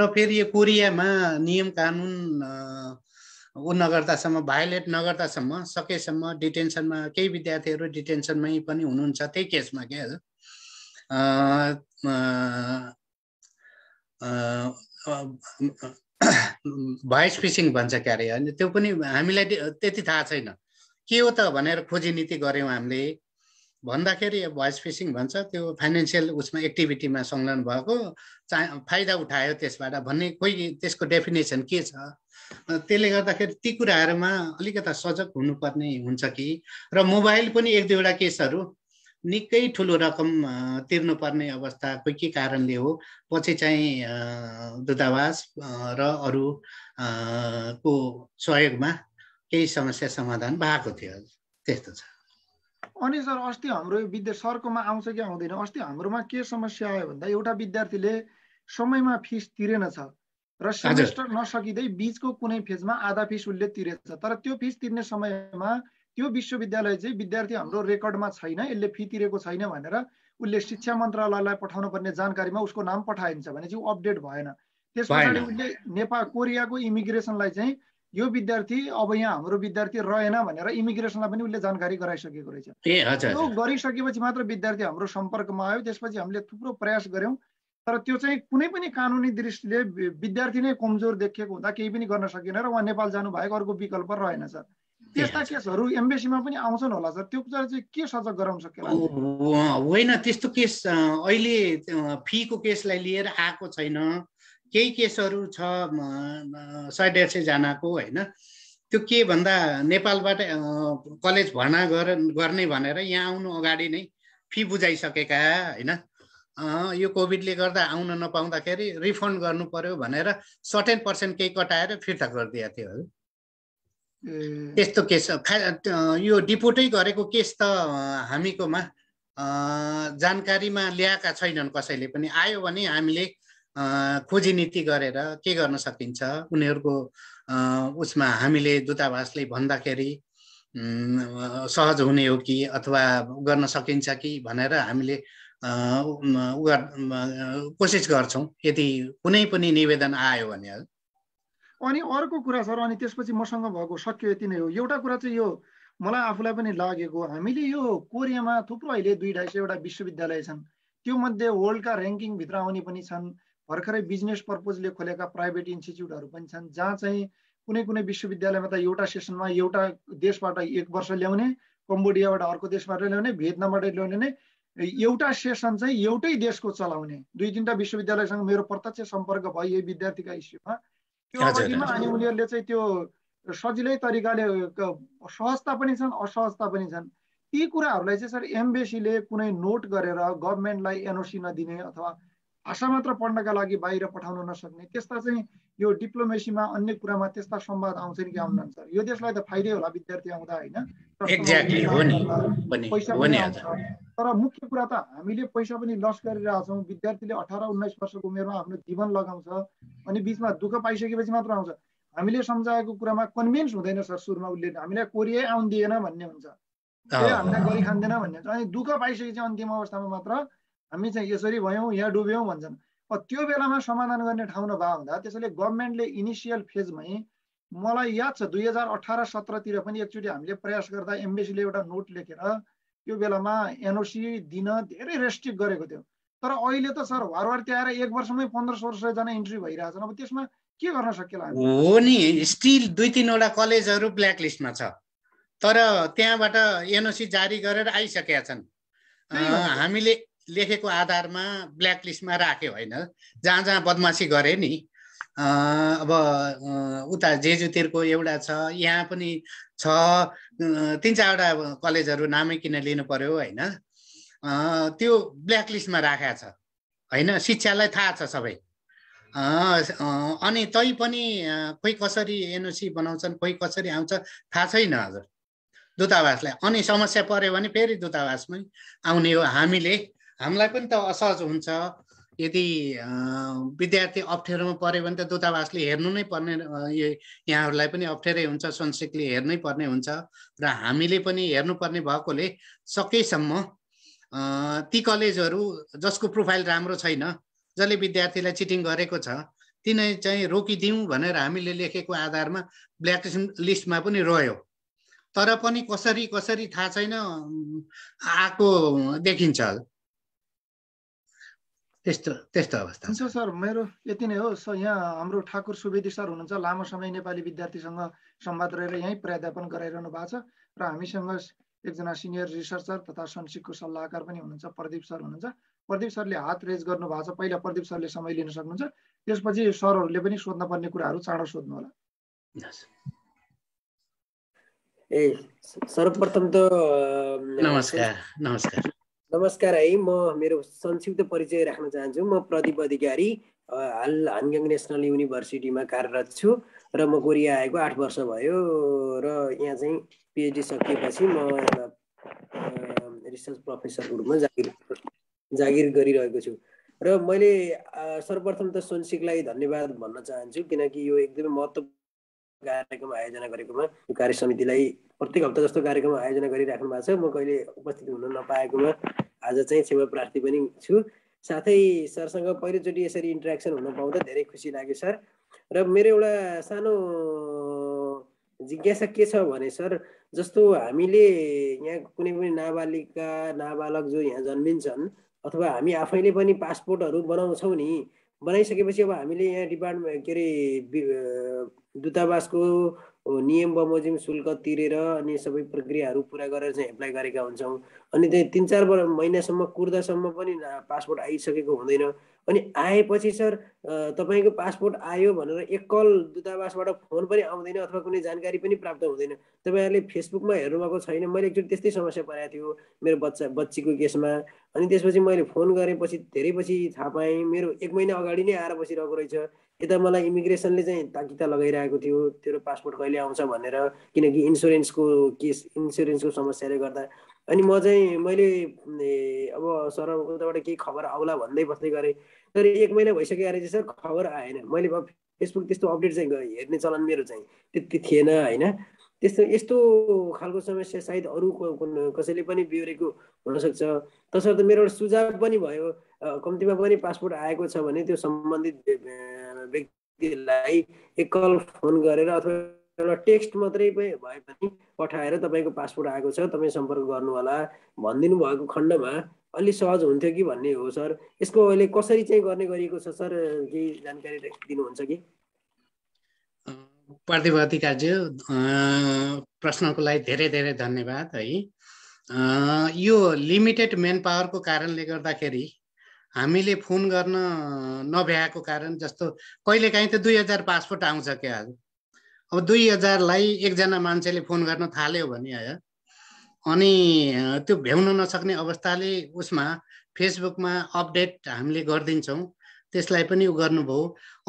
र फेरि यो कोरियामा नियम कानुन ऊ नगर्दासम्म भायोलेट नगर्दासम्म सकेसम्म डिटेन्सनमा केही विद्यार्थीहरू डिटेन्सनमै पनि हुनुहुन्छ त्यही केसमा क्या भोइस फिसिङ भन्छ क्यारे होइन त्यो पनि हामीलाई त्यति थाहा छैन के हो त भनेर खोजी नीति गऱ्यौँ हामीले भन्दाखेरि भोइस फिसिङ भन्छ त्यो फाइनेन्सियल उसमा एक्टिभिटीमा संलग्न भएको चा फाइदा उठायो त्यसबाट भन्ने कोही त्यसको डेफिनेसन के छ त्यसले गर्दाखेरि ती कुराहरूमा अलिकता सजग हुनुपर्ने हुन्छ कि र मोबाइल पनि एक दुईवटा केसहरू निकै ठुलो रकम तिर्नुपर्ने अवस्था अवस्थाको के कारणले हो पछि चाहिँ दूतावास र अरू को सहयोगमा केही समस्या समाधान भएको थियो त्यस्तो छ अनि सर अस्ति हाम्रो विद्या सरकोमा आउँछ कि आउँदैन अस्ति हाम्रोमा के समस्या आयो भन्दा एउटा विद्यार्थीले समयमा फिस तिरेनछ र सेमेस्टर नसकिँदै बिचको कुनै फेजमा आधा फिस उसले तिरेछ तर त्यो फिस तिर्ने समयमा त्यो विश्वविद्यालय चाहिँ विद्यार्थी हाम्रो रेकर्डमा छैन यसले फी तिरेको छैन भनेर उसले शिक्षा मन्त्रालयलाई पठाउनु पर्ने जानकारीमा उसको नाम पठाइन्छ भने चाहिँ अपडेट भएन त्यस पछाडि उसले नेपाल कोरियाको इमिग्रेसनलाई चाहिँ यो विद्यार्थी अब यहाँ हाम्रो विद्यार्थी रहेन भनेर इमिग्रेसनलाई पनि उसले जानकारी गराइसकेको रहेछ त्यो गरिसकेपछि मात्र विद्यार्थी हाम्रो सम्पर्कमा आयो त्यसपछि हामीले थुप्रो प्रयास गऱ्यौँ तर त्यो चाहिँ कुनै पनि कानुनी दृष्टिले विद्यार्थी नै कमजोर देखिएको हुँदा केही पनि गर्न सकिएन र उहाँ नेपाल जानुभएको अर्को विकल्प रहेन सर त्यस्ता केसहरू एम्बेसीमा पनि आउँछन् होला सर त्यो कुरा चाहिँ के सजग गराउन सकिएला होइन त्यस्तो केस अहिले फीको केसलाई लिएर आएको छैन केही केसहरू छ सय डेढ सयजनाको होइन त्यो के भन्दा नेपालबाट कलेज भर्ना गर गर्ने भनेर यहाँ आउनु अगाडि नै फी बुझाइसकेका होइन यो कोभिडले गर्दा आउन नपाउँदाखेरि रिफन्ड गर्नु पर्यो भनेर सर्टेन पर्सेन्ट केही कटाएर फिर्ता गरिदिएको थियो त्यस्तो केस खा यो डिपोटै गरेको केस त हामीकोमा जानकारीमा ल्याएका छैनन् कसैले पनि आयो भने हामीले खोजी नीति गरेर के गर्न सकिन्छ उनीहरूको उसमा हामीले दूतावासले भन्दाखेरि सहज हुने हो कि अथवा गर्न सकिन्छ कि भनेर हामीले कोसिस गर्छौँ यदि कुनै पनि निवेदन आयो भने अनि अर्को कुरा सर अनि त्यसपछि मसँग भएको सक्यो यति नै हो एउटा कुरा चाहिँ यो मलाई आफूलाई पनि लागेको हामीले यो कोरियामा थुप्रो अहिले दुई ढाई सयवटा विश्वविद्यालय छन् त्यो मध्ये वर्ल्डका ऱ्याङ्किङभित्र आउने पनि छन् भर्खरै बिजनेस पर्पोजले खोलेका प्राइभेट इन्स्टिच्युटहरू पनि छन् जहाँ चाहिँ कुनै कुनै विश्वविद्यालयमा त एउटा सेसनमा एउटा देशबाट एक वर्ष ल्याउने कम्बोडियाबाट अर्को देशबाट ल्याउने भियतनामबाट ल्याउने नै एउटा सेसन चाहिँ एउटै देशको चलाउने दुई तिनवटा विश्वविद्यालयसँग मेरो प्रत्यक्ष सम्पर्क भयो यही विद्यार्थीका इस्युमा त्यो अवधिमा अनि उनीहरूले चाहिँ त्यो सजिलै तरिकाले सहजता पनि छन् असहजता पनि छन् ती कुराहरूलाई चाहिँ सर एम्बेसीले कुनै नोट गरेर गभर्मेन्टलाई एनओसी नदिने अथवा भाषा मात्र पढ्नका लागि बाहिर पठाउन नसक्ने त्यस्ता चाहिँ यो डिप्लोमेसीमा अन्य कुरामा त्यस्ता संवाद आउँछन् कि आउँदैन सर यो देशलाई त फाइदै होला विद्यार्थी आउँदा होइन पैसा पनि आउँछ तर मुख्य कुरा त हामीले पैसा पनि लस गरिरहेछौँ विद्यार्थीले अठार उन्नाइस वर्षको उमेरमा आफ्नो जीवन लगाउँछ अनि बिचमा दुःख पाइसकेपछि मात्र आउँछ हामीले सम्झाएको कुरामा कन्भिन्स हुँदैन सर सुरुमा उसले हामीलाई कोरिया आउनु दिएन भन्ने हुन्छ हामीलाई गरी खाँदैन भन्ने हुन्छ अनि दुःख पाइसकेपछि अन्तिम अवस्थामा मात्र हामी चाहिँ यसरी भयौँ यहाँ डुब्यौँ भन्छन् अब त्यो बेलामा समाधान गर्ने ठाउँ नभए हुँदा त्यसैले गभर्मेन्टले इनिसियल फेजमै मलाई याद छ दुई हजार अठार सत्रतिर पनि एकचोटि हामीले प्रयास गर्दा एम्बेसीले एउटा नोट लेखेर त्यो बेलामा एनओसी दिन धेरै रेस्ट्रिक्ट गरेको थियो तर अहिले त सर वार हरवार त्याएर एक वर्षमै पन्ध्र सोह्र सयजना इन्ट्री भइरहेछन् अब त्यसमा के गर्न सकिएला हो नि स्टिल दुई तिनवटा कलेजहरू ब्ल्याकलिस्टमा छ तर त्यहाँबाट एनओसी जारी गरेर आइसकेका छन् हामीले लेखेको आधारमा ब्ल्याकलिस्टमा राख्यो होइन जहाँ जहाँ बदमासी गरे नि अब उता जेजुतिरको एउटा छ यहाँ पनि छ तिन चारवटा कलेजहरू नामै किन लिनु पर्यो होइन त्यो ब्ल्याकलिस्टमा राखेको छ होइन शिक्षालाई थाहा छ सबै अनि तै पनि खोइ कसरी एनओसी बनाउँछन् खोइ कसरी आउँछ थाहा छैन हजुर दूतावासलाई अनि समस्या पऱ्यो भने फेरि दूतावासमै आउने हो हामीले हामीलाई पनि त असहज हुन्छ यदि विद्यार्थी अप्ठ्यारोमा पऱ्यो भने त दूतावासले हेर्नु नै पर्ने यहाँहरूलाई पनि अप्ठ्यारै हुन्छ संस्कृतले हेर्नै पर्ने हुन्छ र हामीले पनि हेर्नुपर्ने भएकोले सकेसम्म ती कलेजहरू जसको प्रोफाइल राम्रो छैन जसले विद्यार्थीलाई चिटिङ गरेको छ तिनै चाहिँ रोकिदिउँ भनेर हामीले लेखेको आधारमा ब्ल्याक लिस्टमा पनि रह्यो तर पनि कसरी कसरी थाहा छैन आएको देखिन्छ त्यस्तो त्यस्तो अवस्था हुन्छ सर मेरो यति नै हो सर यहाँ हाम्रो ठाकुर सुवेदी सर हुनुहुन्छ लामो समय नेपाली विद्यार्थीसँग सम्वाद रहेर यहीँ प्राध्यापन गराइरहनु भएको छ र हामीसँग एकजना सिनियर रिसर्चर तथा संसिकको सल्लाहकार पनि हुनुहुन्छ प्रदीप सर हुनुहुन्छ प्रदीप सरले हात रेज गर्नु भएको छ पहिला प्रदीप सरले समय लिन सक्नुहुन्छ त्यसपछि सरहरूले पनि सोध्न पर्ने कुराहरू चाँडो सोध्नु होला ए सर्वप्रथम त नमस्कार नमस्कार नमस्कार है म मेरो संक्षिप्त परिचय राख्न चाहन्छु म प्रदीप अधिकारी हाल हानग्याङ नेसनल युनिभर्सिटीमा कार्यरत छु र म कोरिया आएको आठ वर्ष भयो र यहाँ चाहिँ पिएचडी सकिएपछि म रिसर्च प्रोफेसरको रूपमा जागिर जागिर गरिरहेको छु र मैले सर्वप्रथम त सोनसिकलाई धन्यवाद भन्न चाहन्छु किनकि यो एकदमै महत्त्व कार्यक्रम आयोजना गरेकोमा कार्य समितिलाई प्रत्येक हप्ता जस्तो कार्यक्रम आयोजना गरिराख्नु भएको छ म कहिले उपस्थित हुन नपाएकोमा आज चाहिँ क्षमा प्रार्थी पनि छु साथै सरसँग पहिलोचोटि यसरी इन्ट्रेक्सन हुन पाउँदा धेरै खुसी लाग्यो सर र मेरो एउटा सानो जिज्ञासा के छ भने सर जस्तो हामीले यहाँ कुनै पनि नाबालिका नाबालक जो यहाँ जन्मिन्छन् अथवा हामी आफैले पनि पासपोर्टहरू बनाउँछौँ नि बनाइसकेपछि अब हामीले यहाँ डिपार्टमेन्ट के अरे दूतावासको नियम बमोजिम शुल्क तिरेर अनि सबै प्रक्रियाहरू पुरा गरेर चाहिँ एप्लाई गरेका हुन्छौँ अनि त्यही तिन चार महिनासम्म कुर्दासम्म पनि पासपोर्ट आइसकेको हुँदैन अनि आएपछि सर तपाईँको पासपोर्ट आयो भनेर एकल दूतावासबाट फोन पनि आउँदैन अथवा कुनै जानकारी पनि प्राप्त हुँदैन तपाईँहरूले फेसबुकमा हेर्नुभएको छैन मैले एकचोटि त्यस्तै समस्या परेको थियो मेरो बच्चा बच्चीको केसमा अनि त्यसपछि मैले फोन गरेपछि धेरै पछि थाहा पाएँ मेरो एक महिना अगाडि नै आएर बसिरहेको रहेछ यता मलाई इमिग्रेसनले चाहिँ ताकिता लगाइरहेको थियो तेरो पासपोर्ट कहिले आउँछ भनेर किनकि इन्सुरेन्सको केस इन्सुरेन्सको समस्याले गर्दा अनि म चाहिँ मैले अब सर उताबाट केही खबर आउला भन्दै बस्दै गरेँ तर एक महिना भइसक्यो अरे चाहिँ सर खबर आएन मैले अब फेसबुक त्यस्तो अपडेट चाहिँ हेर्ने चलन मेरो चाहिँ त्यति थिएन होइन त्यस्तो यस्तो खालको समस्या सायद अरू कसैले पनि बिहोरेको हुनसक्छ तसर्थ मेरो एउटा सुझाव पनि भयो कम्तीमा पनि पासपोर्ट आएको छ भने त्यो सम्बन्धित व्यक्तिलाई एक कल फोन गरेर अथवा एउटा टेक्स्ट मात्रै भए पनि पठाएर तपाईँको पासपोर्ट आएको छ तपाईँ सम्पर्क गर्नुहोला भनिदिनु भएको खण्डमा अलि सहज हुन्थ्यो कि भन्ने हो सर यसको अहिले कसरी चाहिँ गर्ने गरिएको छ सर केही जानकारी दिनुहुन्छ कि पार्थिव अधिकारज्यू प्रश्नको लागि धेरै धेरै धन्यवाद है यो लिमिटेड म्यान पावरको कारणले गर्दाखेरि हामीले फोन गर्न नभ्याएको कारण जस्तो कहिलेकाहीँ त दुई हजार पासपोर्ट आउँछ क्या अब दुई हजारलाई एकजना मान्छेले फोन गर्न थाल्यो भने अनि त्यो भ्याउन नसक्ने अवस्थाले उसमा फेसबुकमा अपडेट हामीले गरिदिन्छौँ त्यसलाई पनि उ गर्नुभयो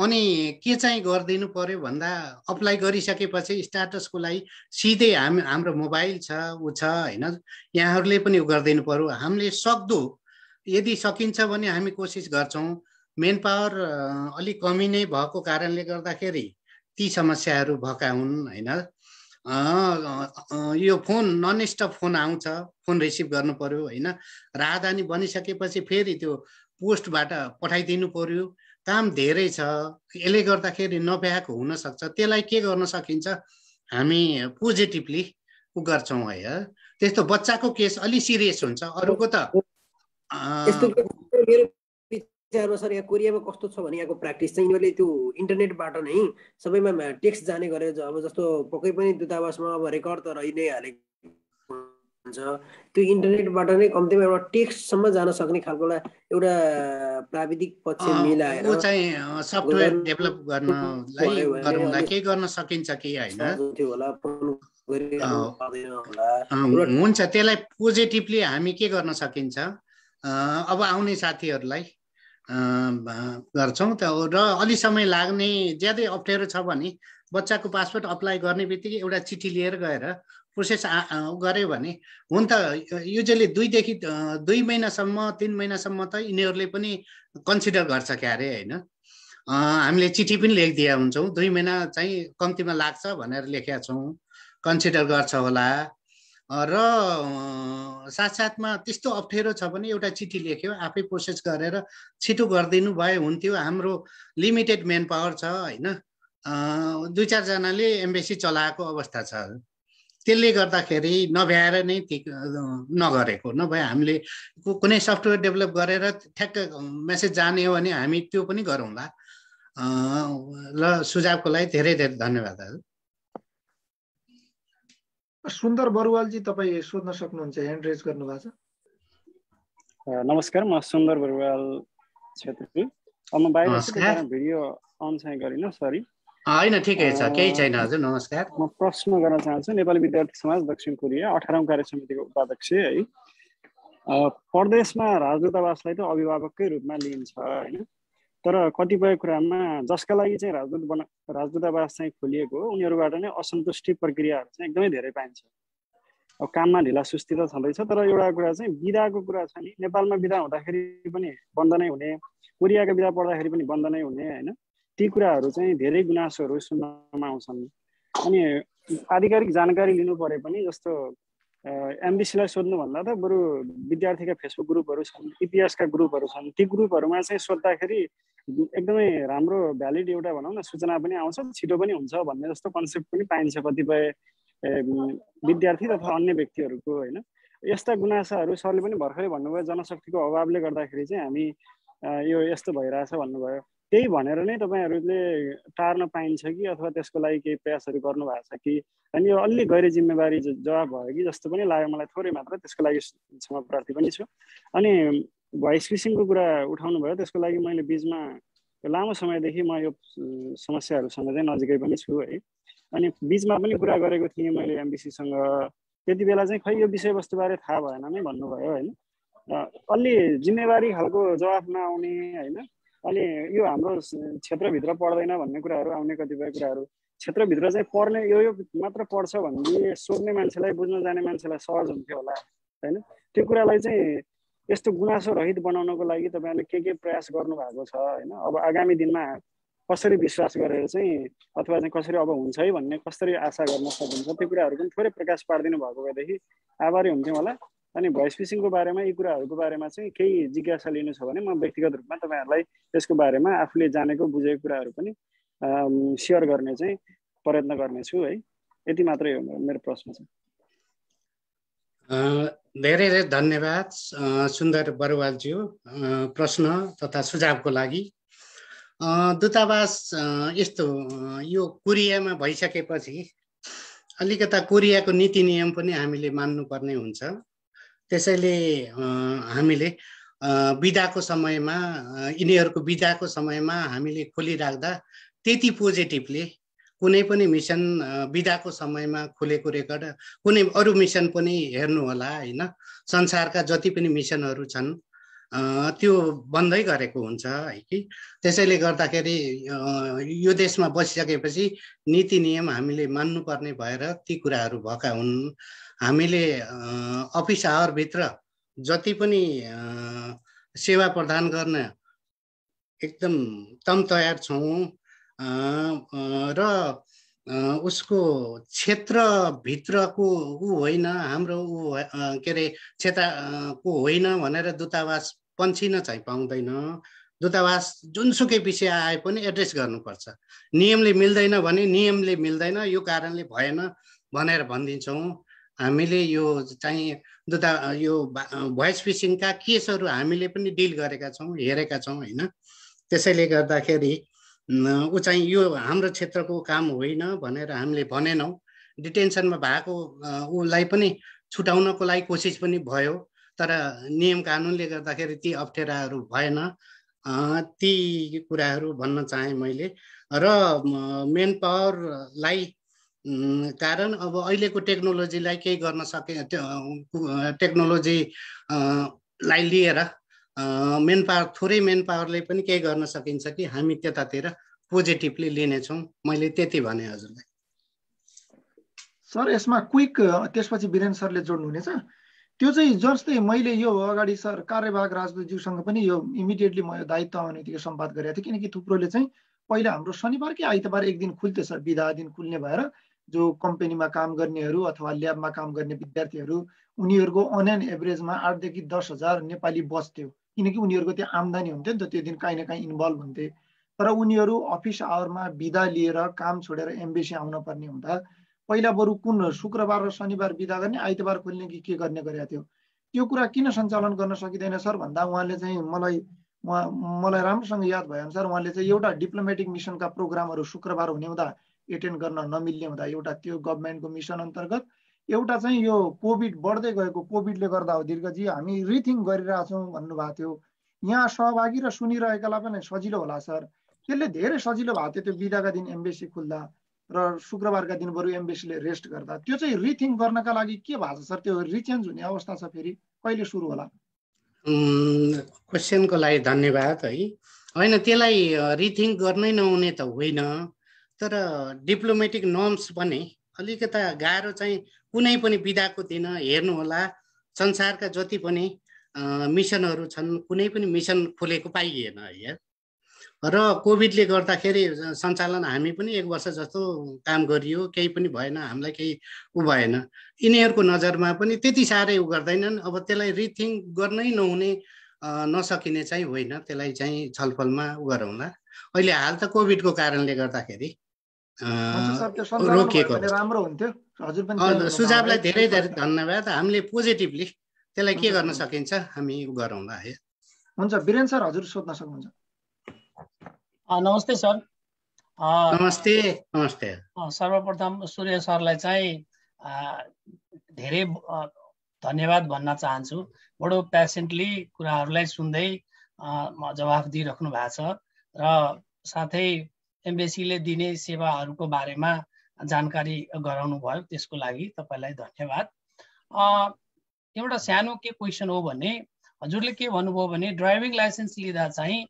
अनि के चाहिँ गरिदिनु पर्यो भन्दा अप्लाई गरिसकेपछि स्टाटसको लागि सिधै हाम हाम्रो मोबाइल छ ऊ छ होइन यहाँहरूले पनि उ गरिदिनु पर्यो हामीले सक्दो यदि सकिन्छ भने हामी कोसिस गर्छौँ मेन पावर अलिक कमी नै भएको कारणले गर्दाखेरि ती समस्याहरू भएका हुन् होइन यो फोन स्टप फोन आउँछ फोन रिसिभ गर्नु पऱ्यो होइन राहदानी बनिसकेपछि फेरि त्यो पोस्टबाट पठाइदिनु पऱ्यो काम धेरै छ यसले गर्दाखेरि नभ्याएको हुनसक्छ त्यसलाई के गर्न सकिन्छ हामी पोजिटिभली उ गर्छौँ है त्यस्तो बच्चाको केस अलिक सिरियस हुन्छ अरूको त विचारमा सर यहाँ कोरियामा कस्तो छ भने यहाँको प्र्याक्टिस चाहिँ यिनीहरूले त्यो इन्टरनेटबाट नै सबैमा टेक्स्ट जाने गरेर अब जस्तो पक्कै पनि दूतावासमा अब रेकर्ड त रहि नै हालेको हुन्छ त्यो इन्टरनेटबाट नै कम्तीमा एउटा टेक्स्टसम्म जान सक्ने खालको एउटा प्राविधिक पक्ष मिलाएर हुन्छ त्यसलाई पोजिटिभली हामी के गर्न सकिन्छ अब आउने साथीहरूलाई गर्छौँ त्यो र अलि समय लाग्ने ज्यादै अप्ठ्यारो छ भने बच्चाको पासपोर्ट अप्लाई गर्ने बित्तिकै एउटा चिठी लिएर गएर प्रोसेस गऱ्यो भने हुन त युजली दुईदेखि दुई महिनासम्म तिन महिनासम्म त यिनीहरूले पनि कन्सिडर गर्छ क्यारे होइन हामीले चिठी पनि लेखिदिया हुन्छौँ दुई महिना चाहिँ कम्तीमा लाग्छ भनेर लेखेका छौँ कन्सिडर गर्छ होला र साथसाथमा त्यस्तो अप्ठ्यारो छ भने एउटा चिठी लेख्यो आफै प्रोसेस गरेर छिटो गरिदिनु भए हुन्थ्यो हाम्रो लिमिटेड म्यान पावर छ होइन दुई चारजनाले एम्बेसी चलाएको अवस्था छ त्यसले गर्दाखेरि नभ्याएर नै नगरेको नभए हामीले कुनै सफ्टवेयर डेभलप गरेर ठ्याक्क मेसेज जाने हो भने हामी त्यो पनि गरौँला र सुझावको लागि धेरै धेरै धन्यवाद हजुर सुन्दर बरुवालजी तपाईँ सोध्न सक्नुहुन्छ ह्यान्ड रेज भएको छ नमस्कार म सुन्दर बरुवाल छेत्री म बाहिर भिडियो अन चाहिँ गरिनँ सरी होइन ठिकै छ केही छैन हजुर नमस्कार म प्रश्न गर्न चाहन्छु नेपाली विद्यार्थी समाज दक्षिण कोरिया अठारौँ कार्य समितिको उपाध्यक्ष है प्रदेशमा राजदूतावासलाई त अभिभावककै रूपमा लिइन्छ होइन तर कतिपय कुरामा जसका लागि चाहिँ राजदूत बना राजदूतावास चाहिँ खोलिएको हो उनीहरूबाट नै असन्तुष्टि प्रक्रियाहरू चाहिँ एकदमै धेरै पाइन्छ अब काममा ढिला सुस्ती त छँदैछ तर एउटा कुरा चाहिँ विधाको कुरा छ नि नेपालमा विधा हुँदाखेरि पनि बन्द नै हुने कोरियाको विधा पढ्दाखेरि पनि बन्द नै हुने होइन ती कुराहरू चाहिँ धेरै गुनासोहरू सुन्नमा आउँछन् अनि आधिकारिक जानकारी लिनु परे पनि जस्तो एमबिसीलाई सोध्नुभन्दा त बरु विद्यार्थीका फेसबुक ग्रुपहरू छन् इतिहासका ग्रुपहरू छन् ती ग्रुपहरूमा चाहिँ सोद्धाखेरि एकदमै राम्रो भ्यालिड एउटा भनौँ न सूचना पनि आउँछ छिटो पनि हुन्छ भन्ने जस्तो कन्सेप्ट पनि पाइन्छ कतिपय विद्यार्थी तथा अन्य व्यक्तिहरूको होइन यस्ता गुनासाहरू सरले पनि भर्खरै भन्नुभयो जनशक्तिको अभावले गर्दाखेरि चाहिँ हामी यो यस्तो भइरहेछ भन्नुभयो त्यही भनेर नै तपाईँहरूले टार्न पाइन्छ कि अथवा त्यसको लागि केही प्रयासहरू गर्नुभएको छ कि अनि यो अलि गैर जिम्मेवारी जवाब भयो कि जस्तो पनि लाग्यो मलाई थोरै मात्र त्यसको लागि क्षमा प्रार्थी पनि छु अनि भोइस फिसिङको कुरा उठाउनु भयो त्यसको लागि मैले बिचमा लामो समयदेखि म यो समस्याहरूसँग चाहिँ नजिकै पनि छु है अनि बिचमा पनि कुरा गरेको थिएँ मैले एमबिसीसँग त्यति बेला चाहिँ खै यो विषयवस्तुबारे थाहा भएन नै भन्नुभयो होइन अलि जिम्मेवारी खालको जवाफ नआउने होइन अनि यो हाम्रो क्षेत्रभित्र पर्दैन भन्ने कुराहरू आउने कतिपय कुराहरू क्षेत्रभित्र चाहिँ पढ्ने यो यो मात्र पढ्छ भन्ने सोध्ने मान्छेलाई बुझ्न जाने मान्छेलाई सहज हुन्थ्यो होला होइन त्यो कुरालाई चाहिँ यस्तो गुनासो रहित बनाउनको लागि तपाईँहरूले के के प्रयास गर्नुभएको छ होइन अब आगामी दिनमा कसरी विश्वास गरेर चाहिँ अथवा चाहिँ कसरी अब हुन्छ है भन्ने कसरी आशा गर्न सकिन्छ त्यो कुराहरू पनि थोरै प्रकाश पारिदिनु भएको भएदेखि आभारी हुन्थ्यौँ होला अनि भोइस फिसिङको बारेमा यी कुराहरूको बारेमा चाहिँ केही जिज्ञासा लिनु छ भने म व्यक्तिगत रूपमा तपाईँहरूलाई त्यसको बारेमा आफूले जानेको बुझेको कुराहरू पनि सेयर गर्ने चाहिँ प्रयत्न गर्नेछु है यति मात्रै हो मेरो प्रश्न छ धेरै धेरै धन्यवाद सुन्दर बरुवालज्यू प्रश्न तथा सुझावको लागि दूतावास यस्तो यो कोरियामा भइसकेपछि अलिकता कोरियाको नीति नियम पनि हामीले मान्नुपर्ने हुन्छ त्यसैले हामीले बिदाको समयमा यिनीहरूको बिदाको समयमा हामीले खोलिराख्दा त्यति पोजिटिभले कुनै पनि मिसन बिदाको समयमा खुलेको रेकर्ड कुनै अरू मिसन पनि हेर्नु होला होइन संसारका जति पनि मिसनहरू छन् त्यो बन्दै गरेको हुन्छ है कि त्यसैले गर्दाखेरि यो देशमा बसिसकेपछि नीति नियम हामीले मान्नुपर्ने भएर ती कुराहरू भएका हुन् हामीले अफिस आवरभित्र जति पनि सेवा प्रदान गर्न एकदम तम तयार छौँ र उसको क्षेत्रभित्रको ऊ होइन हाम्रो ऊ के अरे क्षेत्रको होइन भनेर दूतावास पन्छिन चाहिँ पाउँदैन दूतावास जुनसुकै विषय आए पनि एड्रेस गर्नुपर्छ नियमले मिल्दैन भने नियमले मिल्दैन यो कारणले भएन भनेर भनिदिन्छौँ हामीले यो चाहिँ दुता यो भोइस फिसिङका केसहरू हामीले पनि डिल गरेका छौँ हेरेका छौँ होइन त्यसैले गर्दाखेरि ऊ चाहिँ यो हाम्रो क्षेत्रको काम होइन भनेर हामीले भनेनौँ डिटेन्सनमा भएको उसलाई पनि छुटाउनको लागि कोसिस पनि भयो तर नियम कानुनले गर्दाखेरि ती अप्ठ्याराहरू भएन ती कुराहरू भन्न चाहेँ मैले र मेन पावरलाई कारण अब अहिलेको टेक्नोलोजीलाई केही गर्न सके टेक्नोलोजी लाई लिएर मेन पावर थोरै मेन पावरले पनि केही गर्न सकिन्छ कि हामी त्यतातिर पोजिटिभली लिनेछौँ मैले त्यति भने हजुरलाई सर यसमा क्विक त्यसपछि बिरेन सरले जोड्नुहुनेछ त्यो चाहिँ जस्तै मैले यो अगाडि सर कार्यवाहक राजदूतज्यूसँग पनि यो इमिडिएटली म यो दायित्व आउने त्यो सम्वाद गरेको थिएँ किनकि थुप्रोले चाहिँ पहिला हाम्रो शनिबार कि आइतबार एक दिन खुल्थ्यो सर बिदा दिन खुल्ने भएर जो कम्पनीमा काम गर्नेहरू अथवा ल्याबमा काम गर्ने विद्यार्थीहरू उनीहरूको अन एन एभरेजमा आठदेखि दस हजार नेपाली बस्थ्यो किनकि उनीहरूको त्यो आम्दानी हुन्थ्यो नि त त्यो दिन काहीँ न काहीँ इन्भल्भ हुन्थे तर उनीहरू अफिस आवरमा बिदा लिएर काम छोडेर एम्बेसी आउन पर्ने हुँदा पहिला बरु कुन शुक्रबार र शनिबार बिदा गर्ने आइतबार खोल्ने कि के गर्ने गरेको थियो त्यो कुरा किन सञ्चालन गर्न सकिँदैन सर भन्दा उहाँले चाहिँ मलाई उहाँ मलाई राम्रोसँग याद भएअनुसार उहाँले चाहिँ एउटा डिप्लोमेटिक मिसनका प्रोग्रामहरू शुक्रबार हुने हुँदा एटेन्ड गर्न नमिल्ने हुँदा एउटा त्यो गभर्मेन्टको मिसन अन्तर्गत एउटा चाहिँ यो कोभिड बढ्दै गएको कोभिडले गर्दा हो दीर्घजी हामी रिथिङ गरिरहेछौँ भन्नुभएको थियो यहाँ सहभागी र सुनिरहेकालाई पनि सजिलो होला सर त्यसले धेरै सजिलो भएको थियो त्यो बिदाका दिन एम्बेसी खुल्दा र शुक्रबारका दिन बरु एम्बेसीले रेस्ट गर्दा त्यो चाहिँ रिथिङ गर्नका लागि के भएको छ सर त्यो रिचेन्ज हुने अवस्था छ फेरि कहिले सुरु होला क्वेसनको लागि धन्यवाद है होइन त्यसलाई रिथिङ गर्नै नहुने त होइन तर डिप्लोमेटिक नर्म्स पनि अलिकता गाह्रो चाहिँ कुनै पनि विधाको दिन हेर्नुहोला संसारका जति पनि मिसनहरू छन् कुनै पनि मिसन खोलेको पाइएन या र कोभिडले गर्दाखेरि सञ्चालन हामी पनि एक वर्ष जस्तो काम गरियो केही पनि भएन हामीलाई केही ऊ भएन यिनीहरूको नजरमा पनि त्यति साह्रै ऊ गर्दैनन् अब त्यसलाई रिथिङ गर्नै नहुने नसकिने चाहिँ होइन त्यसलाई चाहिँ छलफलमा ऊ गरौँला अहिले हाल त कोभिडको कारणले गर्दाखेरि रोकिएको सुझावलाई धेरै धेरै धन्यवाद हामीले पोजिटिभली त्यसलाई के गर्न सकिन्छ हामी गरौँला है हुन्छ बिरेन सर हजुर सोध्न सक्नुहुन्छ नमस्ते सर नमस्ते नमस्ते सर्वप्रथम सूर्य सरलाई चाहिँ धेरै धन्यवाद भन्न चाहन्छु बडो पेसेन्टली कुराहरूलाई सुन्दै जवाफ दिइराख्नु भएको छ र साथै एम्बेसीले दिने सेवाहरूको बारेमा जानकारी गराउनु भयो त्यसको लागि तपाईँलाई धन्यवाद एउटा सानो के क्वेसन हो भने हजुरले के भन्नुभयो भने ड्राइभिङ लाइसेन्स लिँदा चाहिँ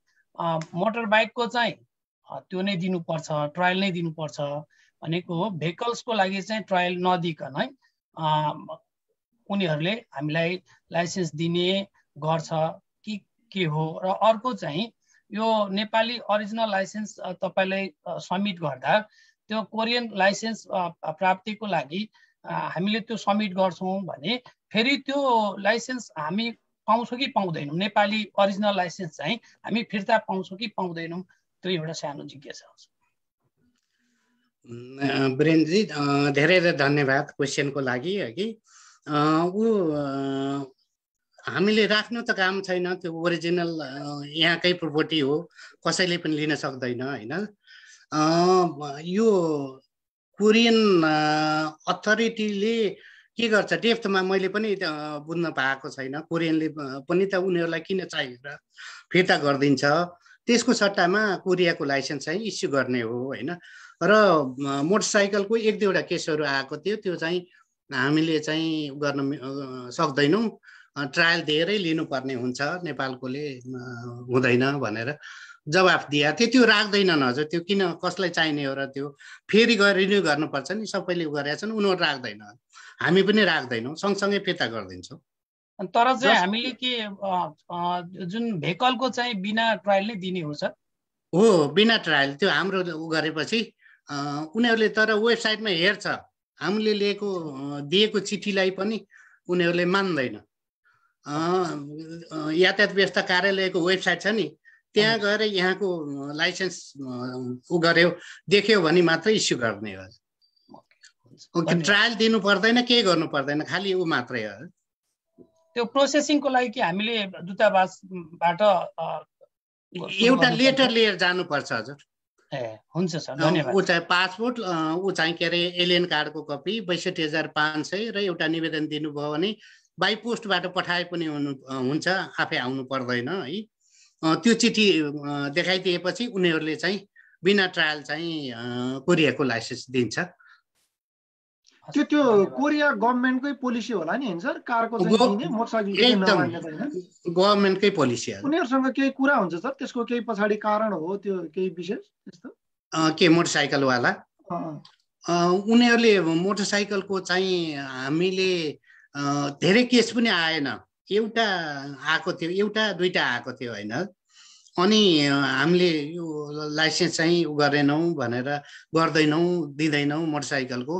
मोटर बाइकको चाहिँ त्यो नै दिनुपर्छ ट्रायल नै दिनुपर्छ भनेको हो भेहिकल्सको लागि चाहिँ ट्रायल नदिकन है उनीहरूले हामीलाई लाइसेन्स दिने गर्छ कि के हो र अर्को चाहिँ यो नेपाली ओरिजिनल लाइसेन्स तपाईँलाई सब्मिट गर्दा त्यो कोरियन लाइसेन्स प्राप्तिको लागि हामीले त्यो सब्मिट गर्छौँ भने फेरि त्यो लाइसेन्स हामी पाउँछौँ कि पाउँदैनौँ नेपाली ओरिजिनल लाइसेन्स चाहिँ हामी फिर्ता पाउँछौँ कि पाउँदैनौँ त्यो एउटा सानो जिज्ञासा हुन्छ वीरेन्द्रजी धेरै धेरै धन्यवाद क्वेसनको लागि हगि ऊ हामीले राख्नु त काम छैन त्यो ओरिजिनल यहाँकै प्रोपर्टी हो कसैले पनि लिन सक्दैन होइन यो कोरियन अथोरिटीले के गर्छ डेफ्थमा मैले पनि बुझ्न पाएको छैन कोरियनले पनि त उनीहरूलाई किन चाहियो र फिर्ता गरिदिन्छ त्यसको सट्टामा कोरियाको लाइसेन्स चाहिँ इस्यु गर्ने हो होइन र मोटरसाइकलको एक दुईवटा केसहरू आएको थियो त्यो चाहिँ हामीले चाहिँ गर्न सक्दैनौँ ट्रायल धेरै लिनुपर्ने हुन्छ नेपालकोले हुँदैन भनेर जवाफ दिए थियो त्यो राख्दैनन् हजुर त्यो किन कसलाई चाहिने हो र त्यो फेरि गएर रिन्यू गर्नुपर्छ नि सबैले गरेका छन् उनीहरू राख्दैन हामी पनि राख्दैनौँ सँगसँगै फिर्ता गरिदिन्छौँ तर चाहिँ हामीले के जुन भेकलको चाहिँ बिना ट्रायल नै दिने हो सर हो बिना ट्रायल त्यो हाम्रो गरेपछि उनीहरूले तर वेबसाइटमा हेर्छ हामीले लिएको दिएको चिठीलाई पनि उनीहरूले मान्दैन यातायात व्यवस्था कार्यालयको वेबसाइट छ नि त्यहाँ गएर यहाँको लाइसेन्स ऊ गऱ्यो देख्यो भने मात्रै इस्यु गर्ने हो ट्रायल दिनु पर्दैन केही गर्नु पर्दैन खालि ऊ मात्रै हो त्यो प्रोसेसिङको लागि कि हामीले दूतावासबाट एउटा लेटर लिएर जानुपर्छ हजुर ए हुन्छ सर धन्यवाद ऊ चाहिँ पासपोर्ट ऊ चाहिँ के अरे एलियन कार्डको कपी बैसठी हजार पाँच सय र एउटा निवेदन दिनुभयो भने बाई बाइपोस्टबाट पठाए पनि हुनु हुन्छ आफै आउनु पर्दैन है त्यो चिठी देखाइदिएपछि उनीहरूले चाहिँ बिना ट्रायल चाहिँ कोरियाको लाइसेन्स दिन्छ त्यो त्यो कोरिया गभर्मेन्टकै पोलिसी होला नि होइन सर कारको गभर्मेन्टकै पोलिसी उनीहरूसँग केही कुरा हुन्छ सर त्यसको केही पछाडि कारण हो त्यो केही विशेष त्यस्तो के मोटरसाइकलवाला उनीहरूले मोटरसाइकलको चाहिँ हामीले धेरै केस पनि आएन एउटा आएको थियो एउटा दुइटा आएको थियो होइन अनि हामीले यो लाइसेन्स चाहिँ उ गरेनौँ भनेर गर्दैनौँ दिँदैनौँ मोटरसाइकलको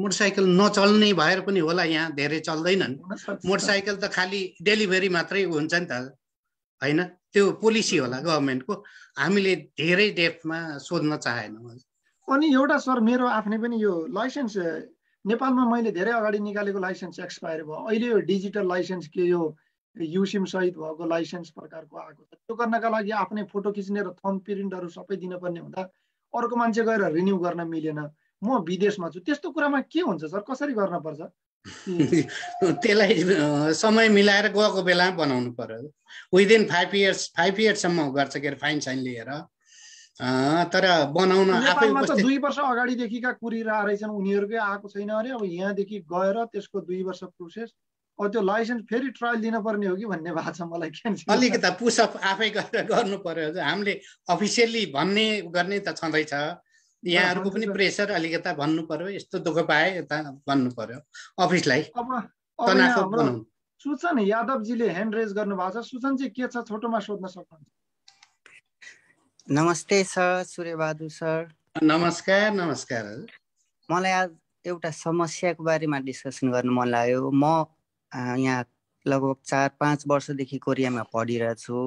मोटरसाइकल नचल्ने भएर पनि होला यहाँ धेरै चल्दैनन् मोटरसाइकल त खालि डेलिभरी मात्रै हुन्छ नि त होइन त्यो पोलिसी होला गभर्मेन्टको हामीले धेरै डेप्थमा सोध्न चाहेनौँ अनि एउटा सर मेरो आफ्नै पनि यो लाइसेन्स नेपालमा मैले धेरै अगाडि निकालेको लाइसेन्स एक्सपायर भयो अहिले यो डिजिटल लाइसेन्स के यो युसिम सहित भएको लाइसेन्स प्रकारको आएको छ त्यो गर्नका लागि आफ्नै फोटो खिच्ने र थम प्रिन्टहरू सबै दिनुपर्ने हुँदा अर्को मान्छे गएर रिन्यू गर्न मिलेन म विदेशमा छु त्यस्तो कुरामा के हुन्छ सर कसरी गर्नुपर्छ [laughs] त्यसलाई समय मिलाएर गएको बेलामा बनाउनु पर्यो विदिन फाइभ इयर्स फाइभ इयर्ससम्म गर्छ के अरे फाइन साइन लिएर तर बनाउन दुई वर्ष अगाडिदेखिका आ रहेछन् उनीहरूकै आएको छैन अरे अब यहाँदेखि गएर त्यसको दुई वर्ष प्रोसेस अब त्यो लाइसेन्स फेरि ट्रायल दिनुपर्ने हो कि भन्ने भएको छ मलाई क्यान्सल अलिकता पुसअप आफै गरेर गर्नु पर्यो हामीले अफिसियल्ली भन्ने गर्ने त छँदैछ यहाँहरूको पनि प्रेसर अलिकता भन्नु पर्यो यस्तो दुःख पाए यता भन्नु पर्यो अफिसलाई सुचन यादवजीले ह्यान्ड रेज गर्नु भएको छ सुचन चाहिँ के छ छोटोमा सोध्न सक्नुहुन्छ नमस्ते सर सूर्यबहादुर सर नमस्कार नमस्कार मलाई आज एउटा समस्याको बारेमा डिस्कसन गर्नु मन लाग्यो म यहाँ लगभग चार पाँच वर्षदेखि कोरियामा पढिरहेछु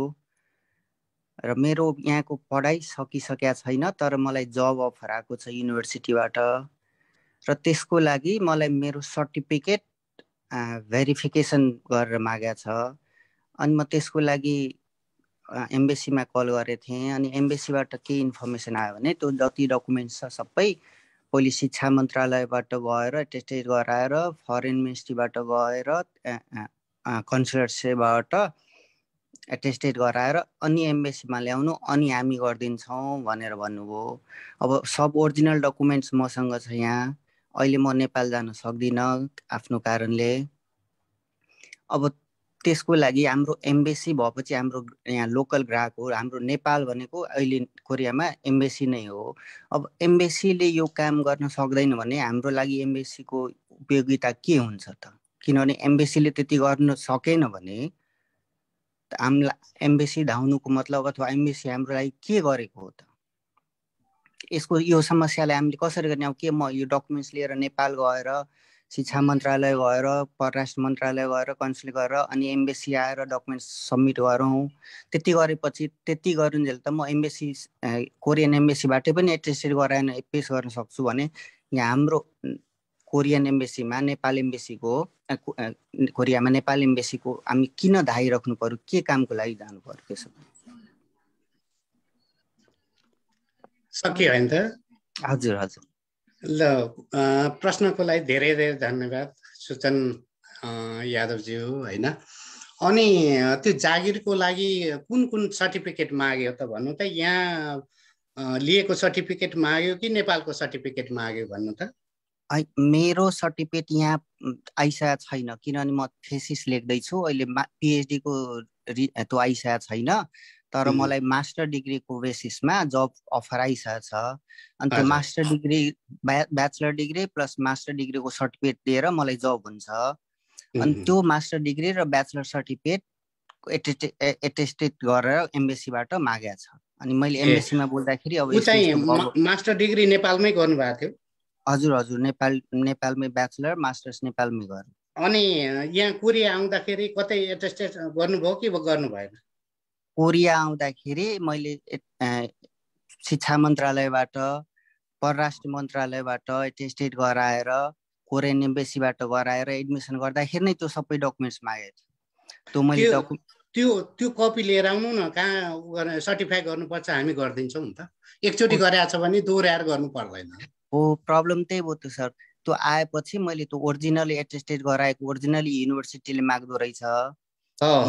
र मेरो यहाँको पढाइ सकिसकेका छैन तर मलाई जब अफर आएको छ युनिभर्सिटीबाट र त्यसको लागि मलाई मेरो सर्टिफिकेट भेरिफिकेसन गरेर मागेको छ अनि म त्यसको लागि एम्बेसीमा कल गरेको थिएँ अनि एम्बेसीबाट केही इन्फर्मेसन आयो भने त्यो जति डकुमेन्ट्स छ सबै पहिले शिक्षा मन्त्रालयबाट गएर टेस्टेड गराएर फरेन मिनिस्ट्रीबाट गएर कन्सुलरसेबाट एटेस्टेड गराएर अनि एम्बेसीमा ल्याउनु अनि हामी गरिदिन्छौँ भनेर भन्नुभयो अब सब ओरिजिनल डकुमेन्ट्स मसँग छ यहाँ अहिले म नेपाल जान सक्दिनँ आफ्नो कारणले अब त्यसको लागि हाम्रो एम्बेसी भएपछि हाम्रो यहाँ लोकल ग्राहक हो हाम्रो नेपाल भनेको अहिले कोरियामा एम्बेसी नै हो अब एम्बेसीले यो काम गर्न सक्दैन भने हाम्रो लागि एम्बेसीको उपयोगिता के हुन्छ त किनभने एम्बेसीले त्यति गर्न सकेन भने हामीलाई एम्बेसी धाउनुको मतलब अथवा एम्बेसी हाम्रो लागि के गरेको हो त यसको यो समस्यालाई हामीले कसरी गर्ने अब के म यो डकुमेन्ट्स लिएर नेपाल गएर शिक्षा मन्त्रालय गएर परराष्ट्र मन्त्रालय गएर कन्सुल गरेर अनि एम्बेसी आएर डकुमेन्ट्स सब्मिट गरौँ त्यति गरेपछि त्यति गरुन्जेल त म एम्बेसी कोरियन एम्बेसीबाटै पनि एटेस्टेड गराएन पेस गर्न सक्छु भने यहाँ हाम्रो कोरियन एम्बेसीमा नेपाल एम्बेसीको कोरियामा नेपाल एम्बेसीको हामी किन धाइ राख्नु पऱ्यो के कामको लागि जानु पर्यो त्यसो सकियो होइन त हजुर हजुर ल प्रश्नको लागि धेरै धेरै धन्यवाद सुचन यादवज्यू होइन अनि त्यो जागिरको लागि कुन कुन सर्टिफिकेट माग्यो त भन्नु त यहाँ लिएको सर्टिफिकेट माग्यो कि नेपालको सर्टिफिकेट माग्यो भन्नु त मेरो सर्टिफिकेट यहाँ आइसकेको छैन किनभने म थेसिस लेख्दैछु अहिले पिएचडीको रि त्यो आइसकेको छैन तर मलाई मास्टर डिग्रीको बेसिसमा जब अफर आइसकेको छ अनि त्यो master degree bachelor degree plus master डिग्रीको सर्टिफिकेट दिएर मलाई जब हुन्छ अनि त्यो मास्टर डिग्री र ब्याचलर सर्टिफिकेट एटेस्टेड गरेर एमबिसीबाट मागेको छ अनि मैले एमबिसीमा बोल्दाखेरि अब मास्टर डिग्री नेपालमै गर्नुभएको थियो हजुर हजुर नेपाल नेपालमै ब्याचलर मास्टर्स नेपालमै गर्नु अनि यहाँ कोरिया आउँदाखेरि कतै एटेस्टेड गर्नुभयो कि गर्नु भएन कोरिया आउँदाखेरि मैले शिक्षा मन्त्रालयबाट परराष्ट्र मन्त्रालयबाट एटेस्टेड गराएर कोरियन एम्बेसीबाट गराएर एडमिसन गर्दाखेरि नै त्यो सबै डकुमेन्ट्स मागेको थियो त्यो मैले त्यो त्यो कपी लिएर आउनु न कहाँ सर्टिफाई गर्नुपर्छ हामी गरिदिन्छौँ नि त एकचोटि गराएको छ भने दोहोऱ्याएर गर्नु पर्दैन हो प्रब्लम त्यही हो त्यो सर त्यो आएपछि मैले त्यो ओरिजिनल एटेस्टेड गराएको ओरिजिनली युनिभर्सिटीले माग्दो रहेछ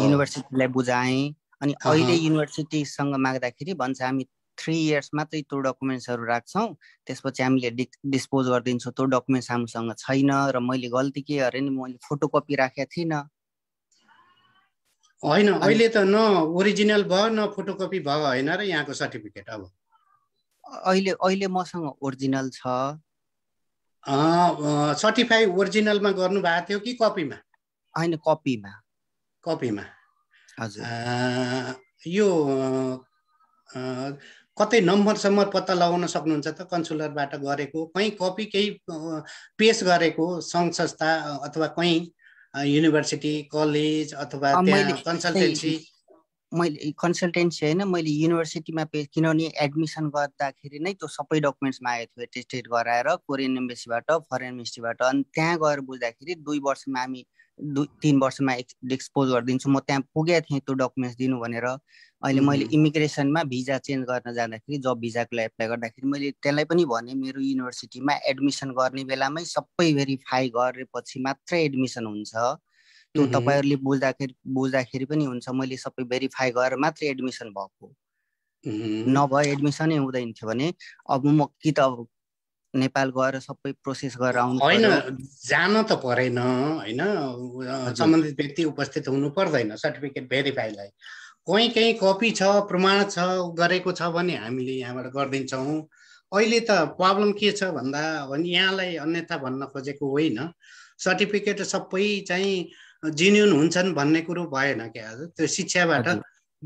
युनिभर्सिटीलाई बुझाएँ अनि अहिले युनिभर्सिटीसँग माग्दाखेरि भन्छ हामी थ्री इयर्स मात्रै त्यो डकुमेन्ट्सहरू राख्छौँ त्यसपछि हामीले डि डिस्पोज गरिदिन्छौँ त्यो डकुमेन्ट्स हामीसँग छैन र मैले गल्ती के अरे नि मैले फोटोकपी राखेको थिइनँ होइन अहिले त न ओरिजिनल भयो न फोटोकपी भयो होइन र यहाँको सर्टिफिकेट अब अहिले अहिले मसँग ओरिजिनल छ सर्टिफाई ओरिजिनलमा गर्नुभएको थियो कि कपीमा होइन कपीमा कपीमा यो कतै नम्बरसम्म पत्ता लगाउन सक्नुहुन्छ त कन्सुलरबाट गरेको कहीँ कपी केही पेस गरेको सङ्घ संस्था अथवा कहीँ युनिभर्सिटी कलेज अथवा कन्सल्टेन्सी मैले कन्सल्टेन्सी होइन मैले युनिभर्सिटीमा पे किनभने एडमिसन गर्दाखेरि नै त्यो सबै डकुमेन्ट्स मागेको थियो एटेस्टेड गराएर कोरियन एम्बेसीबाट फरेन मिनिस्ट्रीबाट अनि त्यहाँ गएर बुझ्दाखेरि दुई वर्षमा हामी दुई तिन वर्षमा एक्सपोज गरिदिन्छु म त्यहाँ पुगेको थिएँ त्यो डकुमेन्ट्स दिनु भनेर अहिले मैले इमिग्रेसनमा भिजा चेन्ज गर्न जाँदाखेरि जब भिजाको लागि एप्लाई गर्दाखेरि मैले त्यसलाई पनि भने मेरो युनिभर्सिटीमा एडमिसन गर्ने बेलामै सबै भेरिफाई गरेपछि मात्रै एडमिसन हुन्छ त्यो तपाईँहरूले बुझ्दाखेरि बुझ्दाखेरि पनि हुन्छ मैले सबै भेरिफाई गरेर मात्रै एडमिसन भएको नभए एडमिसनै हुँदैन थियो भने अब म कि त नेपाल गएर सबै प्रोसेस गरेर आउनु होइन जान त परेन होइन सम्बन्धित व्यक्ति उपस्थित हुनु पर्दैन सर्टिफिकेट भेरिफाईलाई कहीँ कहीँ कपी छ प्रमाण छ गरेको छ भने हामीले यहाँबाट गरिदिन्छौँ अहिले त प्रब्लम के छ भन्दा यहाँलाई अन्यथा भन्न खोजेको होइन सर्टिफिकेट सबै चाहिँ जेन्युन हुन्छन् भन्ने कुरो भएन क्या त्यो शिक्षाबाट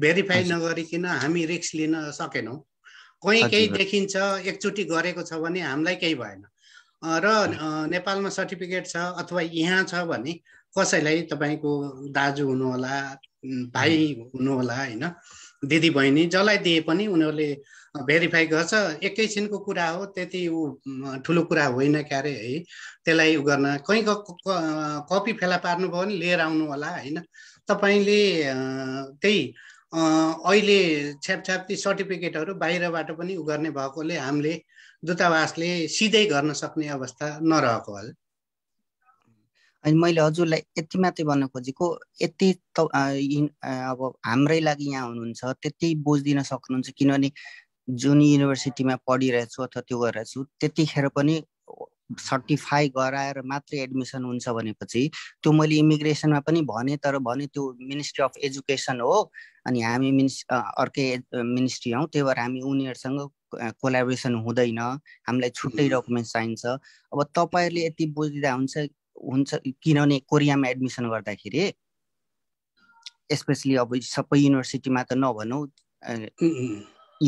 भेरिफाई नगरिकन हामी रिक्स लिन सकेनौँ कहीँ केही देखिन्छ एकचोटि गरेको छ भने हामीलाई केही भएन र नेपालमा सर्टिफिकेट छ अथवा यहाँ छ भने कसैलाई तपाईँको दाजु हुनुहोला भाइ हुनुहोला होइन दिदी बहिनी जसलाई दिए पनि उनीहरूले भेरिफाई गर्छ एकैछिनको कुरा हो त्यति ऊ ठुलो कुरा होइन क्यारे है त्यसलाई उ गर्न कहीँ कपी फेला पार्नुभयो भने लिएर आउनु होला होइन तपाईँले त्यही अहिले छ्यापछ्याप्ती सर्टिफिकेटहरू बाहिरबाट पनि उ गर्ने भएकोले हामीले दूतावासले सिधै गर्न सक्ने अवस्था नरहेको होला अनि मैले हजुरलाई यति मात्रै भन्न खोजेको यति त अब हाम्रै लागि यहाँ हुनुहुन्छ त्यति बुझिदिन सक्नुहुन्छ किनभने जुन युनिभर्सिटीमा पढिरहेछु अथवा त्यो गरिरहेछु त्यतिखेर पनि सर्टिफाई गराएर मात्रै एडमिसन हुन्छ भनेपछि त्यो मैले इमिग्रेसनमा पनि भने तर भने त्यो मिनिस्ट्री अफ एजुकेसन हो अनि हामी मिन्स अर्कै मिनिस्ट्री हौँ त्यही भएर हामी उनीहरूसँग कोलाबोरेसन हुँदैन हामीलाई छुट्टै डकुमेन्ट्स चाहिन्छ अब तपाईँहरूले यति बुझिदिँदा हुन्छ हुन्छ किनभने कोरियामा एडमिसन गर्दाखेरि स्पेसली अब सबै युनिभर्सिटीमा त नभनौँ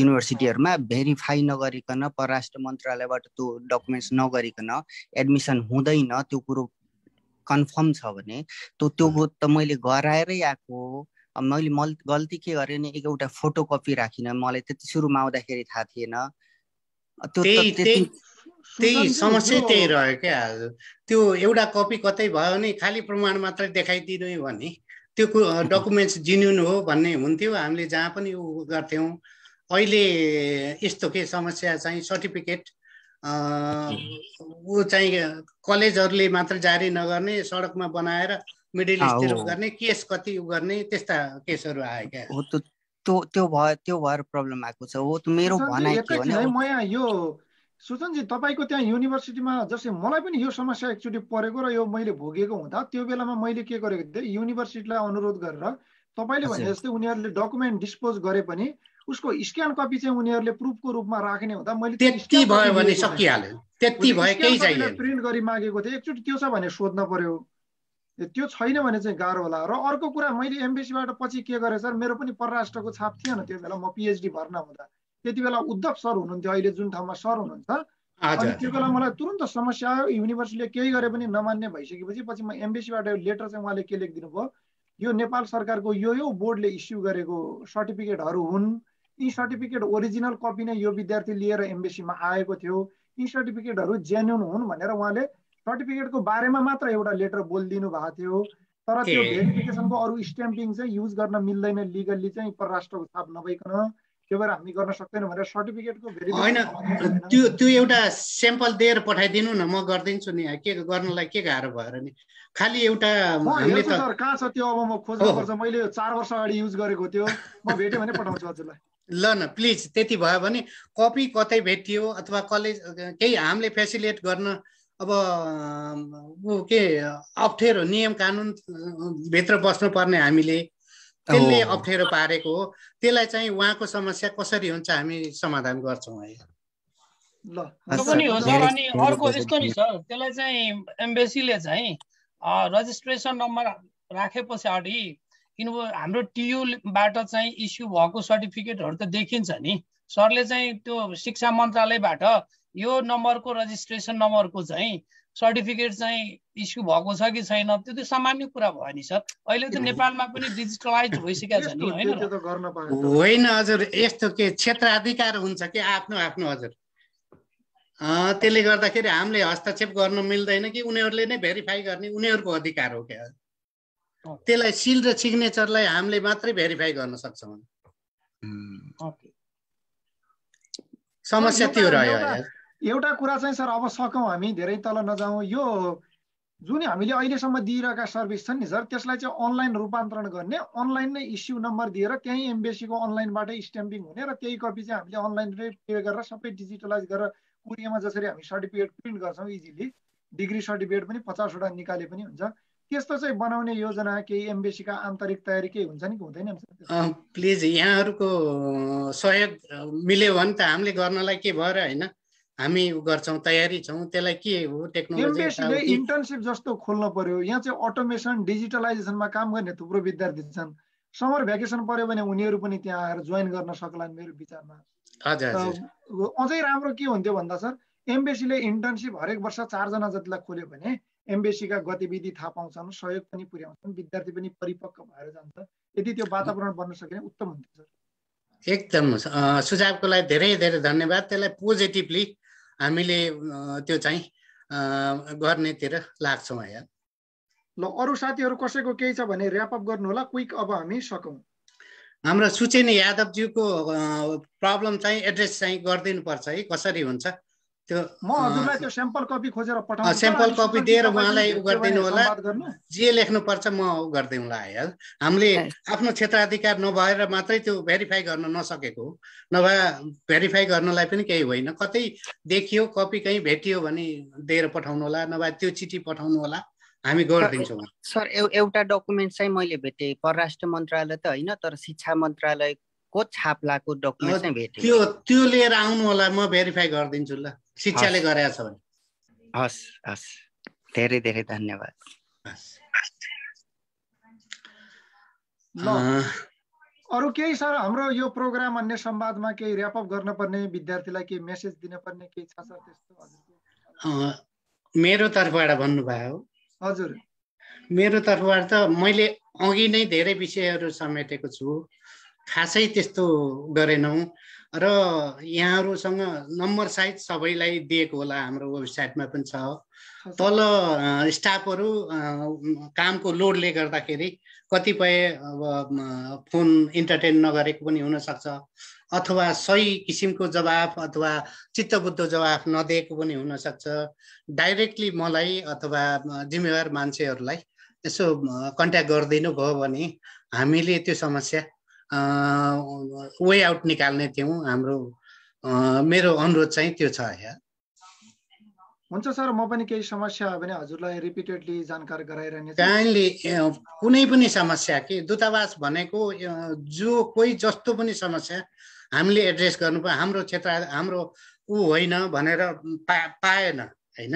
युनिभर्सिटीहरूमा भेरिफाई नगरिकन परराष्ट्र मन्त्रालयबाट त्यो डकुमेन्ट्स नगरिकन एडमिसन हुँदैन त्यो कुरो कन्फर्म छ भने त्यो त्यो त मैले गराएरै आएको मैले मल गल्ती के गरेँ एक एउटा फोटो कपी राखिनँ मलाई त्यति सुरुमा आउँदाखेरि थाहा थिएन त्यो त्यही समस्या त्यही रह्यो क्या त्यो एउटा कपी कतै भयो भने खालि प्रमाण मात्रै देखाइदिनु भने त्यो [laughs] डकुमेन्ट्स जिन्युन हो भन्ने हुन्थ्यो हामीले जहाँ पनि उ गर्थ्यौँ अहिले यस्तो के समस्या चाहिँ सर्टिफिकेट ऊ चाहिँ कलेजहरूले मात्र जारी नगर्ने सडकमा बनाएर मिडल इस्टतिर गर्ने केस कति उ गर्ने त्यस्ता केसहरू आयो क्या हो त्यो त्यो भयो त्यो भएर प्रब्लम आएको छ हो मेरो भनाइ के भने म यहाँ यो सुजनजी तपाईँको त्यहाँ युनिभर्सिटीमा जस्तै मलाई पनि यो समस्या एकचोटि परेको र यो मैले भोगेको हुँदा त्यो बेलामा मैले के गरेको थिएँ युनिभर्सिटीलाई अनुरोध गरेर तपाईँले भने जस्तै उनीहरूले डकुमेन्ट डिस्पोज गरे पनि उसको स्क्यान कपी चाहिँ उनीहरूले प्रुफको रूपमा राख्ने हुँदा मैले त्यति भयो भने सकिहाल्यो त्यति भयो केही प्रिन्ट गरी मागेको थिएँ एकचोटि त्यो छ भने सोध्न पर्यो त्यो छैन भने चाहिँ गाह्रो होला र अर्को कुरा मैले एमबिसीबाट पछि के गरेँ सर मेरो पनि परराष्ट्रको छाप थिएन त्यो बेला म पिएचडी भर्ना हुँदा त्यति बेला उद्धव सर हुनुहुन्थ्यो अहिले जुन ठाउँमा सर हुनुहुन्छ त्यो बेला मलाई तुरन्त समस्या आयो युनिभर्सिटीले केही गरे पनि नमान्ने भइसकेपछि पछि म एमबिसीबाट लेटर चाहिँ उहाँले के लेखिदिनु भयो यो नेपाल सरकारको यो यो बोर्डले इस्यु गरेको सर्टिफिकेटहरू हुन् यी सर्टिफिकेट ओरिजिनल कपी नै यो विद्यार्थी लिएर एमबिसीमा आएको थियो यी सर्टिफिकेटहरू जेन्युन हुन् भनेर उहाँले सर्टिफिकेटको बारेमा मात्र एउटा लेटर बोलिदिनु भएको थियो तर त्यो भेरिफिकेसनको अरू स्ट्याम्पिङ चाहिँ युज गर्न मिल्दैन लिगल्ली चाहिँ परराष्ट्रको छाप नभइकन त्यो भएर हामी गर्न सक्दैनौँ भनेर सर्टिफिकेटको होइन त्यो त्यो एउटा सेम्पल दिएर पठाइदिनु न म गरिदिन्छु नि के गर्नलाई के गाह्रो भएर नि खालि एउटा कहाँ छ त्यो अब म खोज्नु पर्छ मैले चार वर्ष अगाडि युज गरेको थियो म भेटेँ भने पठाउँछु हजुरलाई ल न प्लिज त्यति भयो भने कपी कतै भेटियो अथवा कलेज केही हामीले फेसिलिएट गर्न अब ऊ के अप्ठ्यारो नियम कानुन भित्र बस्नुपर्ने हामीले त्यसले अप्ठ्यारो पारेको हो त्यसलाई चाहिँ उहाँको समस्या कसरी हुन्छ हामी समाधान गर्छौँ है ल पनि हुन्छ अनि अर्को यस्तो नि सर त्यसलाई चाहिँ एम्बेसीले चाहिँ रजिस्ट्रेसन नम्बर राखे पछाडि किनभने हाम्रो टियुबाट चाहिँ इस्यु भएको सर्टिफिकेटहरू त देखिन्छ नि सरले चाहिँ त्यो शिक्षा मन्त्रालयबाट यो नम्बरको रजिस्ट्रेसन नम्बरको चाहिँ सर्टिफिकेट चाहिँ इस्यु भएको छ कि छैन त्यो त सामान्य कुरा भयो नि सर अहिले त नेपालमा पनि डिजिटलाइज भइसकेका छ नि होइन हजुर यस्तो के क्षेत्राधिकार हुन्छ कि आफ्नो आफ्नो हजुर त्यसले गर्दाखेरि हामीले हस्तक्षेप गर्न मिल्दैन कि उनीहरूले नै भेरिफाई गर्ने उनीहरूको अधिकार हो क्या त्यसलाई सिल र सिग्नेचरलाई हामीले मात्रै भेरिफाई गर्न सक्छौँ समस्या त्यो रह्यो एउटा कुरा चाहिँ सर अब सकौँ हामी धेरै तल नजाउँ यो जुन हामीले अहिलेसम्म दिइरहेका सर्भिस छन् नि सर त्यसलाई चाहिँ अनलाइन रूपान्तरण गर्ने अनलाइन नै इस्यु नम्बर दिएर त्यहीँ एमबेसीको अनलाइनबाटै स्ट्याम्पिङ हुने र त्यही कपी चाहिँ हामीले अनलाइन नै पे गरेर सबै डिजिटलाइज गरेर कुरियामा जसरी हामी सर्टिफिकेट प्रिन्ट गर्छौँ इजिली डिग्री सर्टिफिकेट पनि पचासवटा निकाले पनि हुन्छ त्यस्तो चाहिँ बनाउने योजना केही एमबेसीका आन्तरिक तयारी केही हुन्छ नि कि हुँदैन प्लिज यहाँहरूको सहयोग मिल्यो भने त हामीले गर्नलाई के भएर होइन हामी गर्छौँ तयारी छौँ त्यसलाई के हो टेक्नोलोजी इन्टर्नसिप जस्तो खोल्न पर्यो यहाँ चाहिँ अटोमेसन डिजिटलाइजेसनमा काम गर्ने थुप्रो विद्यार्थी छन् समर भ्याकेसन पर्यो भने उनीहरू पनि त्यहाँ आएर जोइन गर्न सक्लान् मेरो विचारमा अझै राम्रो के हुन्थ्यो भन्दा सर एम्बेसीले इन्टर्नसिप हरेक वर्ष चारजना जतिलाई खोल्यो भने एम्बेसीका गतिविधि थाहा पाउँछन् सहयोग पनि पुर्याउँछन् विद्यार्थी पनि परिपक्व भएर जान्छ यदि त्यो वातावरण बन्न सके उत्तम हुन्थ्यो सर एकदम सुझावको लागि धेरै धेरै धन्यवाद त्यसलाई पोजिटिभली हामीले त्यो चाहिँ गर्नेतिर लाग्छौँ यहाँ ल अरू साथीहरू कसैको केही छ भने ऱ्यापअप गर्नु होला क्विक अब हामी सकौँ हाम्रो सुचेन यादवज्यूको प्रब्लम चाहिँ एड्रेस चाहिँ गरिदिनुपर्छ है कसरी हुन्छ त्यो म हजुरलाई त्यो कपी खोजेर पठाउँछु सेम्पल कपी दिएर उहाँलाई उ गरिदिनु होला जे लेख्नुपर्छ म उ गरिदिउँला है हामीले आफ्नो क्षेत्राधिकार नभएर मात्रै त्यो भेरिफाई गर्न नसकेको नभए भेरिफाई गर्नलाई पनि केही होइन कतै देखियो कपी कहीँ भेटियो भने दिएर पठाउनु होला नभए त्यो चिठी पठाउनु होला हामी गरिदिन्छौँ सर एउटा डकुमेन्ट चाहिँ मैले भेटेँ परराष्ट्र मन्त्रालय त होइन तर शिक्षा मन्त्रालय को छाप्लाको डकुमेन्ट चाहिँ भेट त्यो त्यो लिएर आउनु होला म भेरिफाई गरिदिन्छु ल शिक्षाले गरेको छ भने हस् हस् धेरै धेरै धन्यवाद अरू केही सर हाम्रो यो प्रोग्राम अन्य संवादमा केही ऱ्यापअप गर्नुपर्ने विद्यार्थीलाई केही मेसेज दिनुपर्ने केही छ सर त्यस्तो मेरो तर्फबाट भन्नुभयो हजुर मेरो तर्फबाट त मैले अघि नै धेरै विषयहरू समेटेको छु खासै त्यस्तो गरेनौँ र यहाँहरूसँग नम्बर सायद सबैलाई दिएको होला हाम्रो वेबसाइटमा पनि छ तल स्टाफहरू कामको लोडले गर्दाखेरि कतिपय अब फोन इन्टरटेन नगरेको पनि हुनसक्छ अथवा सही किसिमको जवाफ अथवा चित्तबुद्ध जवाफ नदिएको पनि हुनसक्छ डाइरेक्टली मलाई अथवा जिम्मेवार मान्छेहरूलाई यसो कन्ट्याक्ट गरिदिनु भयो भने हामीले त्यो समस्या वे आउट निकाल्ने थियौँ हाम्रो मेरो अनुरोध चाहिँ त्यो छ या हुन्छ सर म पनि केही समस्या हो भने हजुरलाई रिपिटेडली जानकारी गराइरहने काइन्डली कुनै पनि समस्या कि दूतावास भनेको जो कोही जस्तो पनि समस्या हामीले एड्रेस गर्नु पर्यो हाम्रो क्षेत्र हाम्रो ऊ होइन भनेर पा पाएन होइन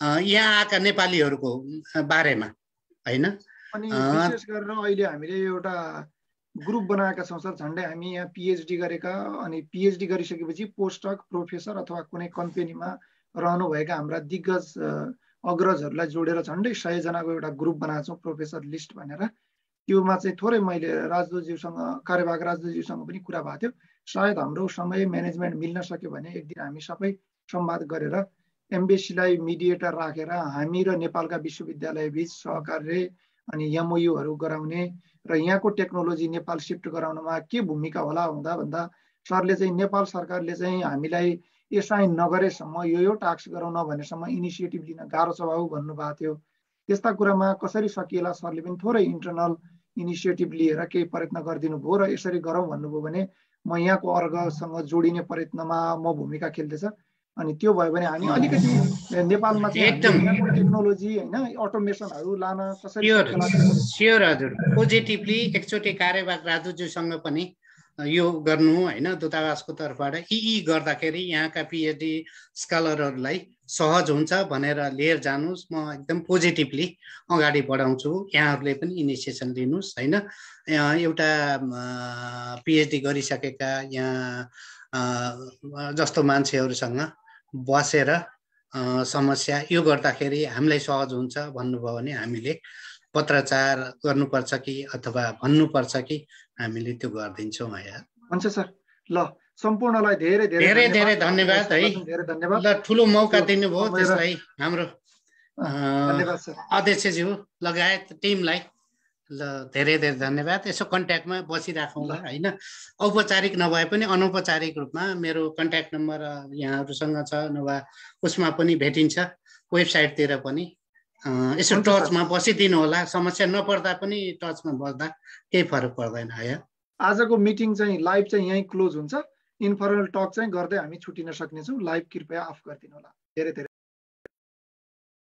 यहाँ आएका नेपालीहरूको बारेमा होइन अहिले हामीले एउटा ग्रुप बनाएका छौँ सर झन्डै हामी यहाँ पिएचडी गरेका अनि पिएचडी गरिसकेपछि पोस्टक प्रोफेसर अथवा कुनै कम्पनीमा रहनुभएका हाम्रा दिग्गज अग्रजहरूलाई जोडेर झन्डै सयजनाको एउटा ग्रुप बनाएको छौँ प्रोफेसर लिस्ट भनेर त्योमा चाहिँ थोरै मैले राजदूतज्यूसँग कार्यवाहक राजदूतज्यूसँग पनि कुरा भएको थियो सायद हाम्रो समय म्यानेजमेन्ट मिल्न सक्यो भने एक दिन हामी सबै संवाद गरेर एम्बेसीलाई मिडिएटर राखेर हामी र नेपालका विश्वविद्यालयबीच सहकार्य अनि एमओयुहरू गराउने र यहाँको टेक्नोलोजी नेपाल सिफ्ट गराउनमा के भूमिका होला हुँदा भन्दा सरले चाहिँ नेपाल सरकारले चाहिँ हामीलाई एसाइन नगरेसम्म यो यो टास्क गराउन भनेसम्म इनिसिएटिभ लिन गाह्रो छ भाउ भन्नुभएको थियो त्यस्ता कुरामा कसरी सकिएला सरले पनि थोरै इन्टरनल इनिसिएटिभ लिएर केही प्रयत्न गरिदिनु भयो र यसरी गरौँ भन्नुभयो भने म यहाँको अर्गसँग जोडिने प्रयत्नमा म भूमिका खेल्दैछ अनि त्यो भयो भने हामी अलिकति नेपालमा एकदम टेक्नोलोजी होइन अटोमेसनहरू लान कसरी हजुर पोजिटिभली एकचोटि कार्यवाहक राजुज्यूसँग पनि यो गर्नु होइन दूतावासको तर्फबाट यी गर्दाखेरि यहाँका पिएचडी स्कलरहरूलाई सहज हुन्छ भनेर लिएर जानुहोस् म एकदम पोजिटिभली अगाडि बढाउँछु यहाँहरूले पनि इनिसिएसन लिनुहोस् होइन एउटा पिएचडी गरिसकेका यहाँ जस्तो मान्छेहरूसँग बसेर समस्या यो गर्दाखेरि हामीलाई सहज हुन्छ भन्नुभयो भने हामीले पत्राचार गर्नुपर्छ कि अथवा भन्नुपर्छ कि हामीले त्यो गरिदिन्छौँ यहाँ हुन्छ सर ल सम्पूर्णलाई धेरै धेरै धेरै धन्यवाद है ल ठुलो मौका दिनुभयो त्यसलाई हाम्रो अध्यक्षज्यू लगायत टिमलाई ल धेरै धेरै धन्यवाद यसो कन्ट्याक्टमा बसिराखौँ ल होइन औपचारिक नभए पनि अनौपचारिक रूपमा मेरो कन्ट्याक्ट नम्बर यहाँहरूसँग छ नभए उसमा पनि भेटिन्छ वेबसाइटतिर पनि यसो टचमा बसिदिनु होला समस्या नपर्दा पनि टचमा बस्दा केही फरक पर्दैन है आजको मिटिङ चाहिँ लाइभ चाहिँ यहीँ क्लोज हुन्छ इन्फर्मल टक चाहिँ गर्दै हामी छुट्टिन सक्नेछौँ लाइभ कृपया अफ गरिदिनु होला धेरै धेरै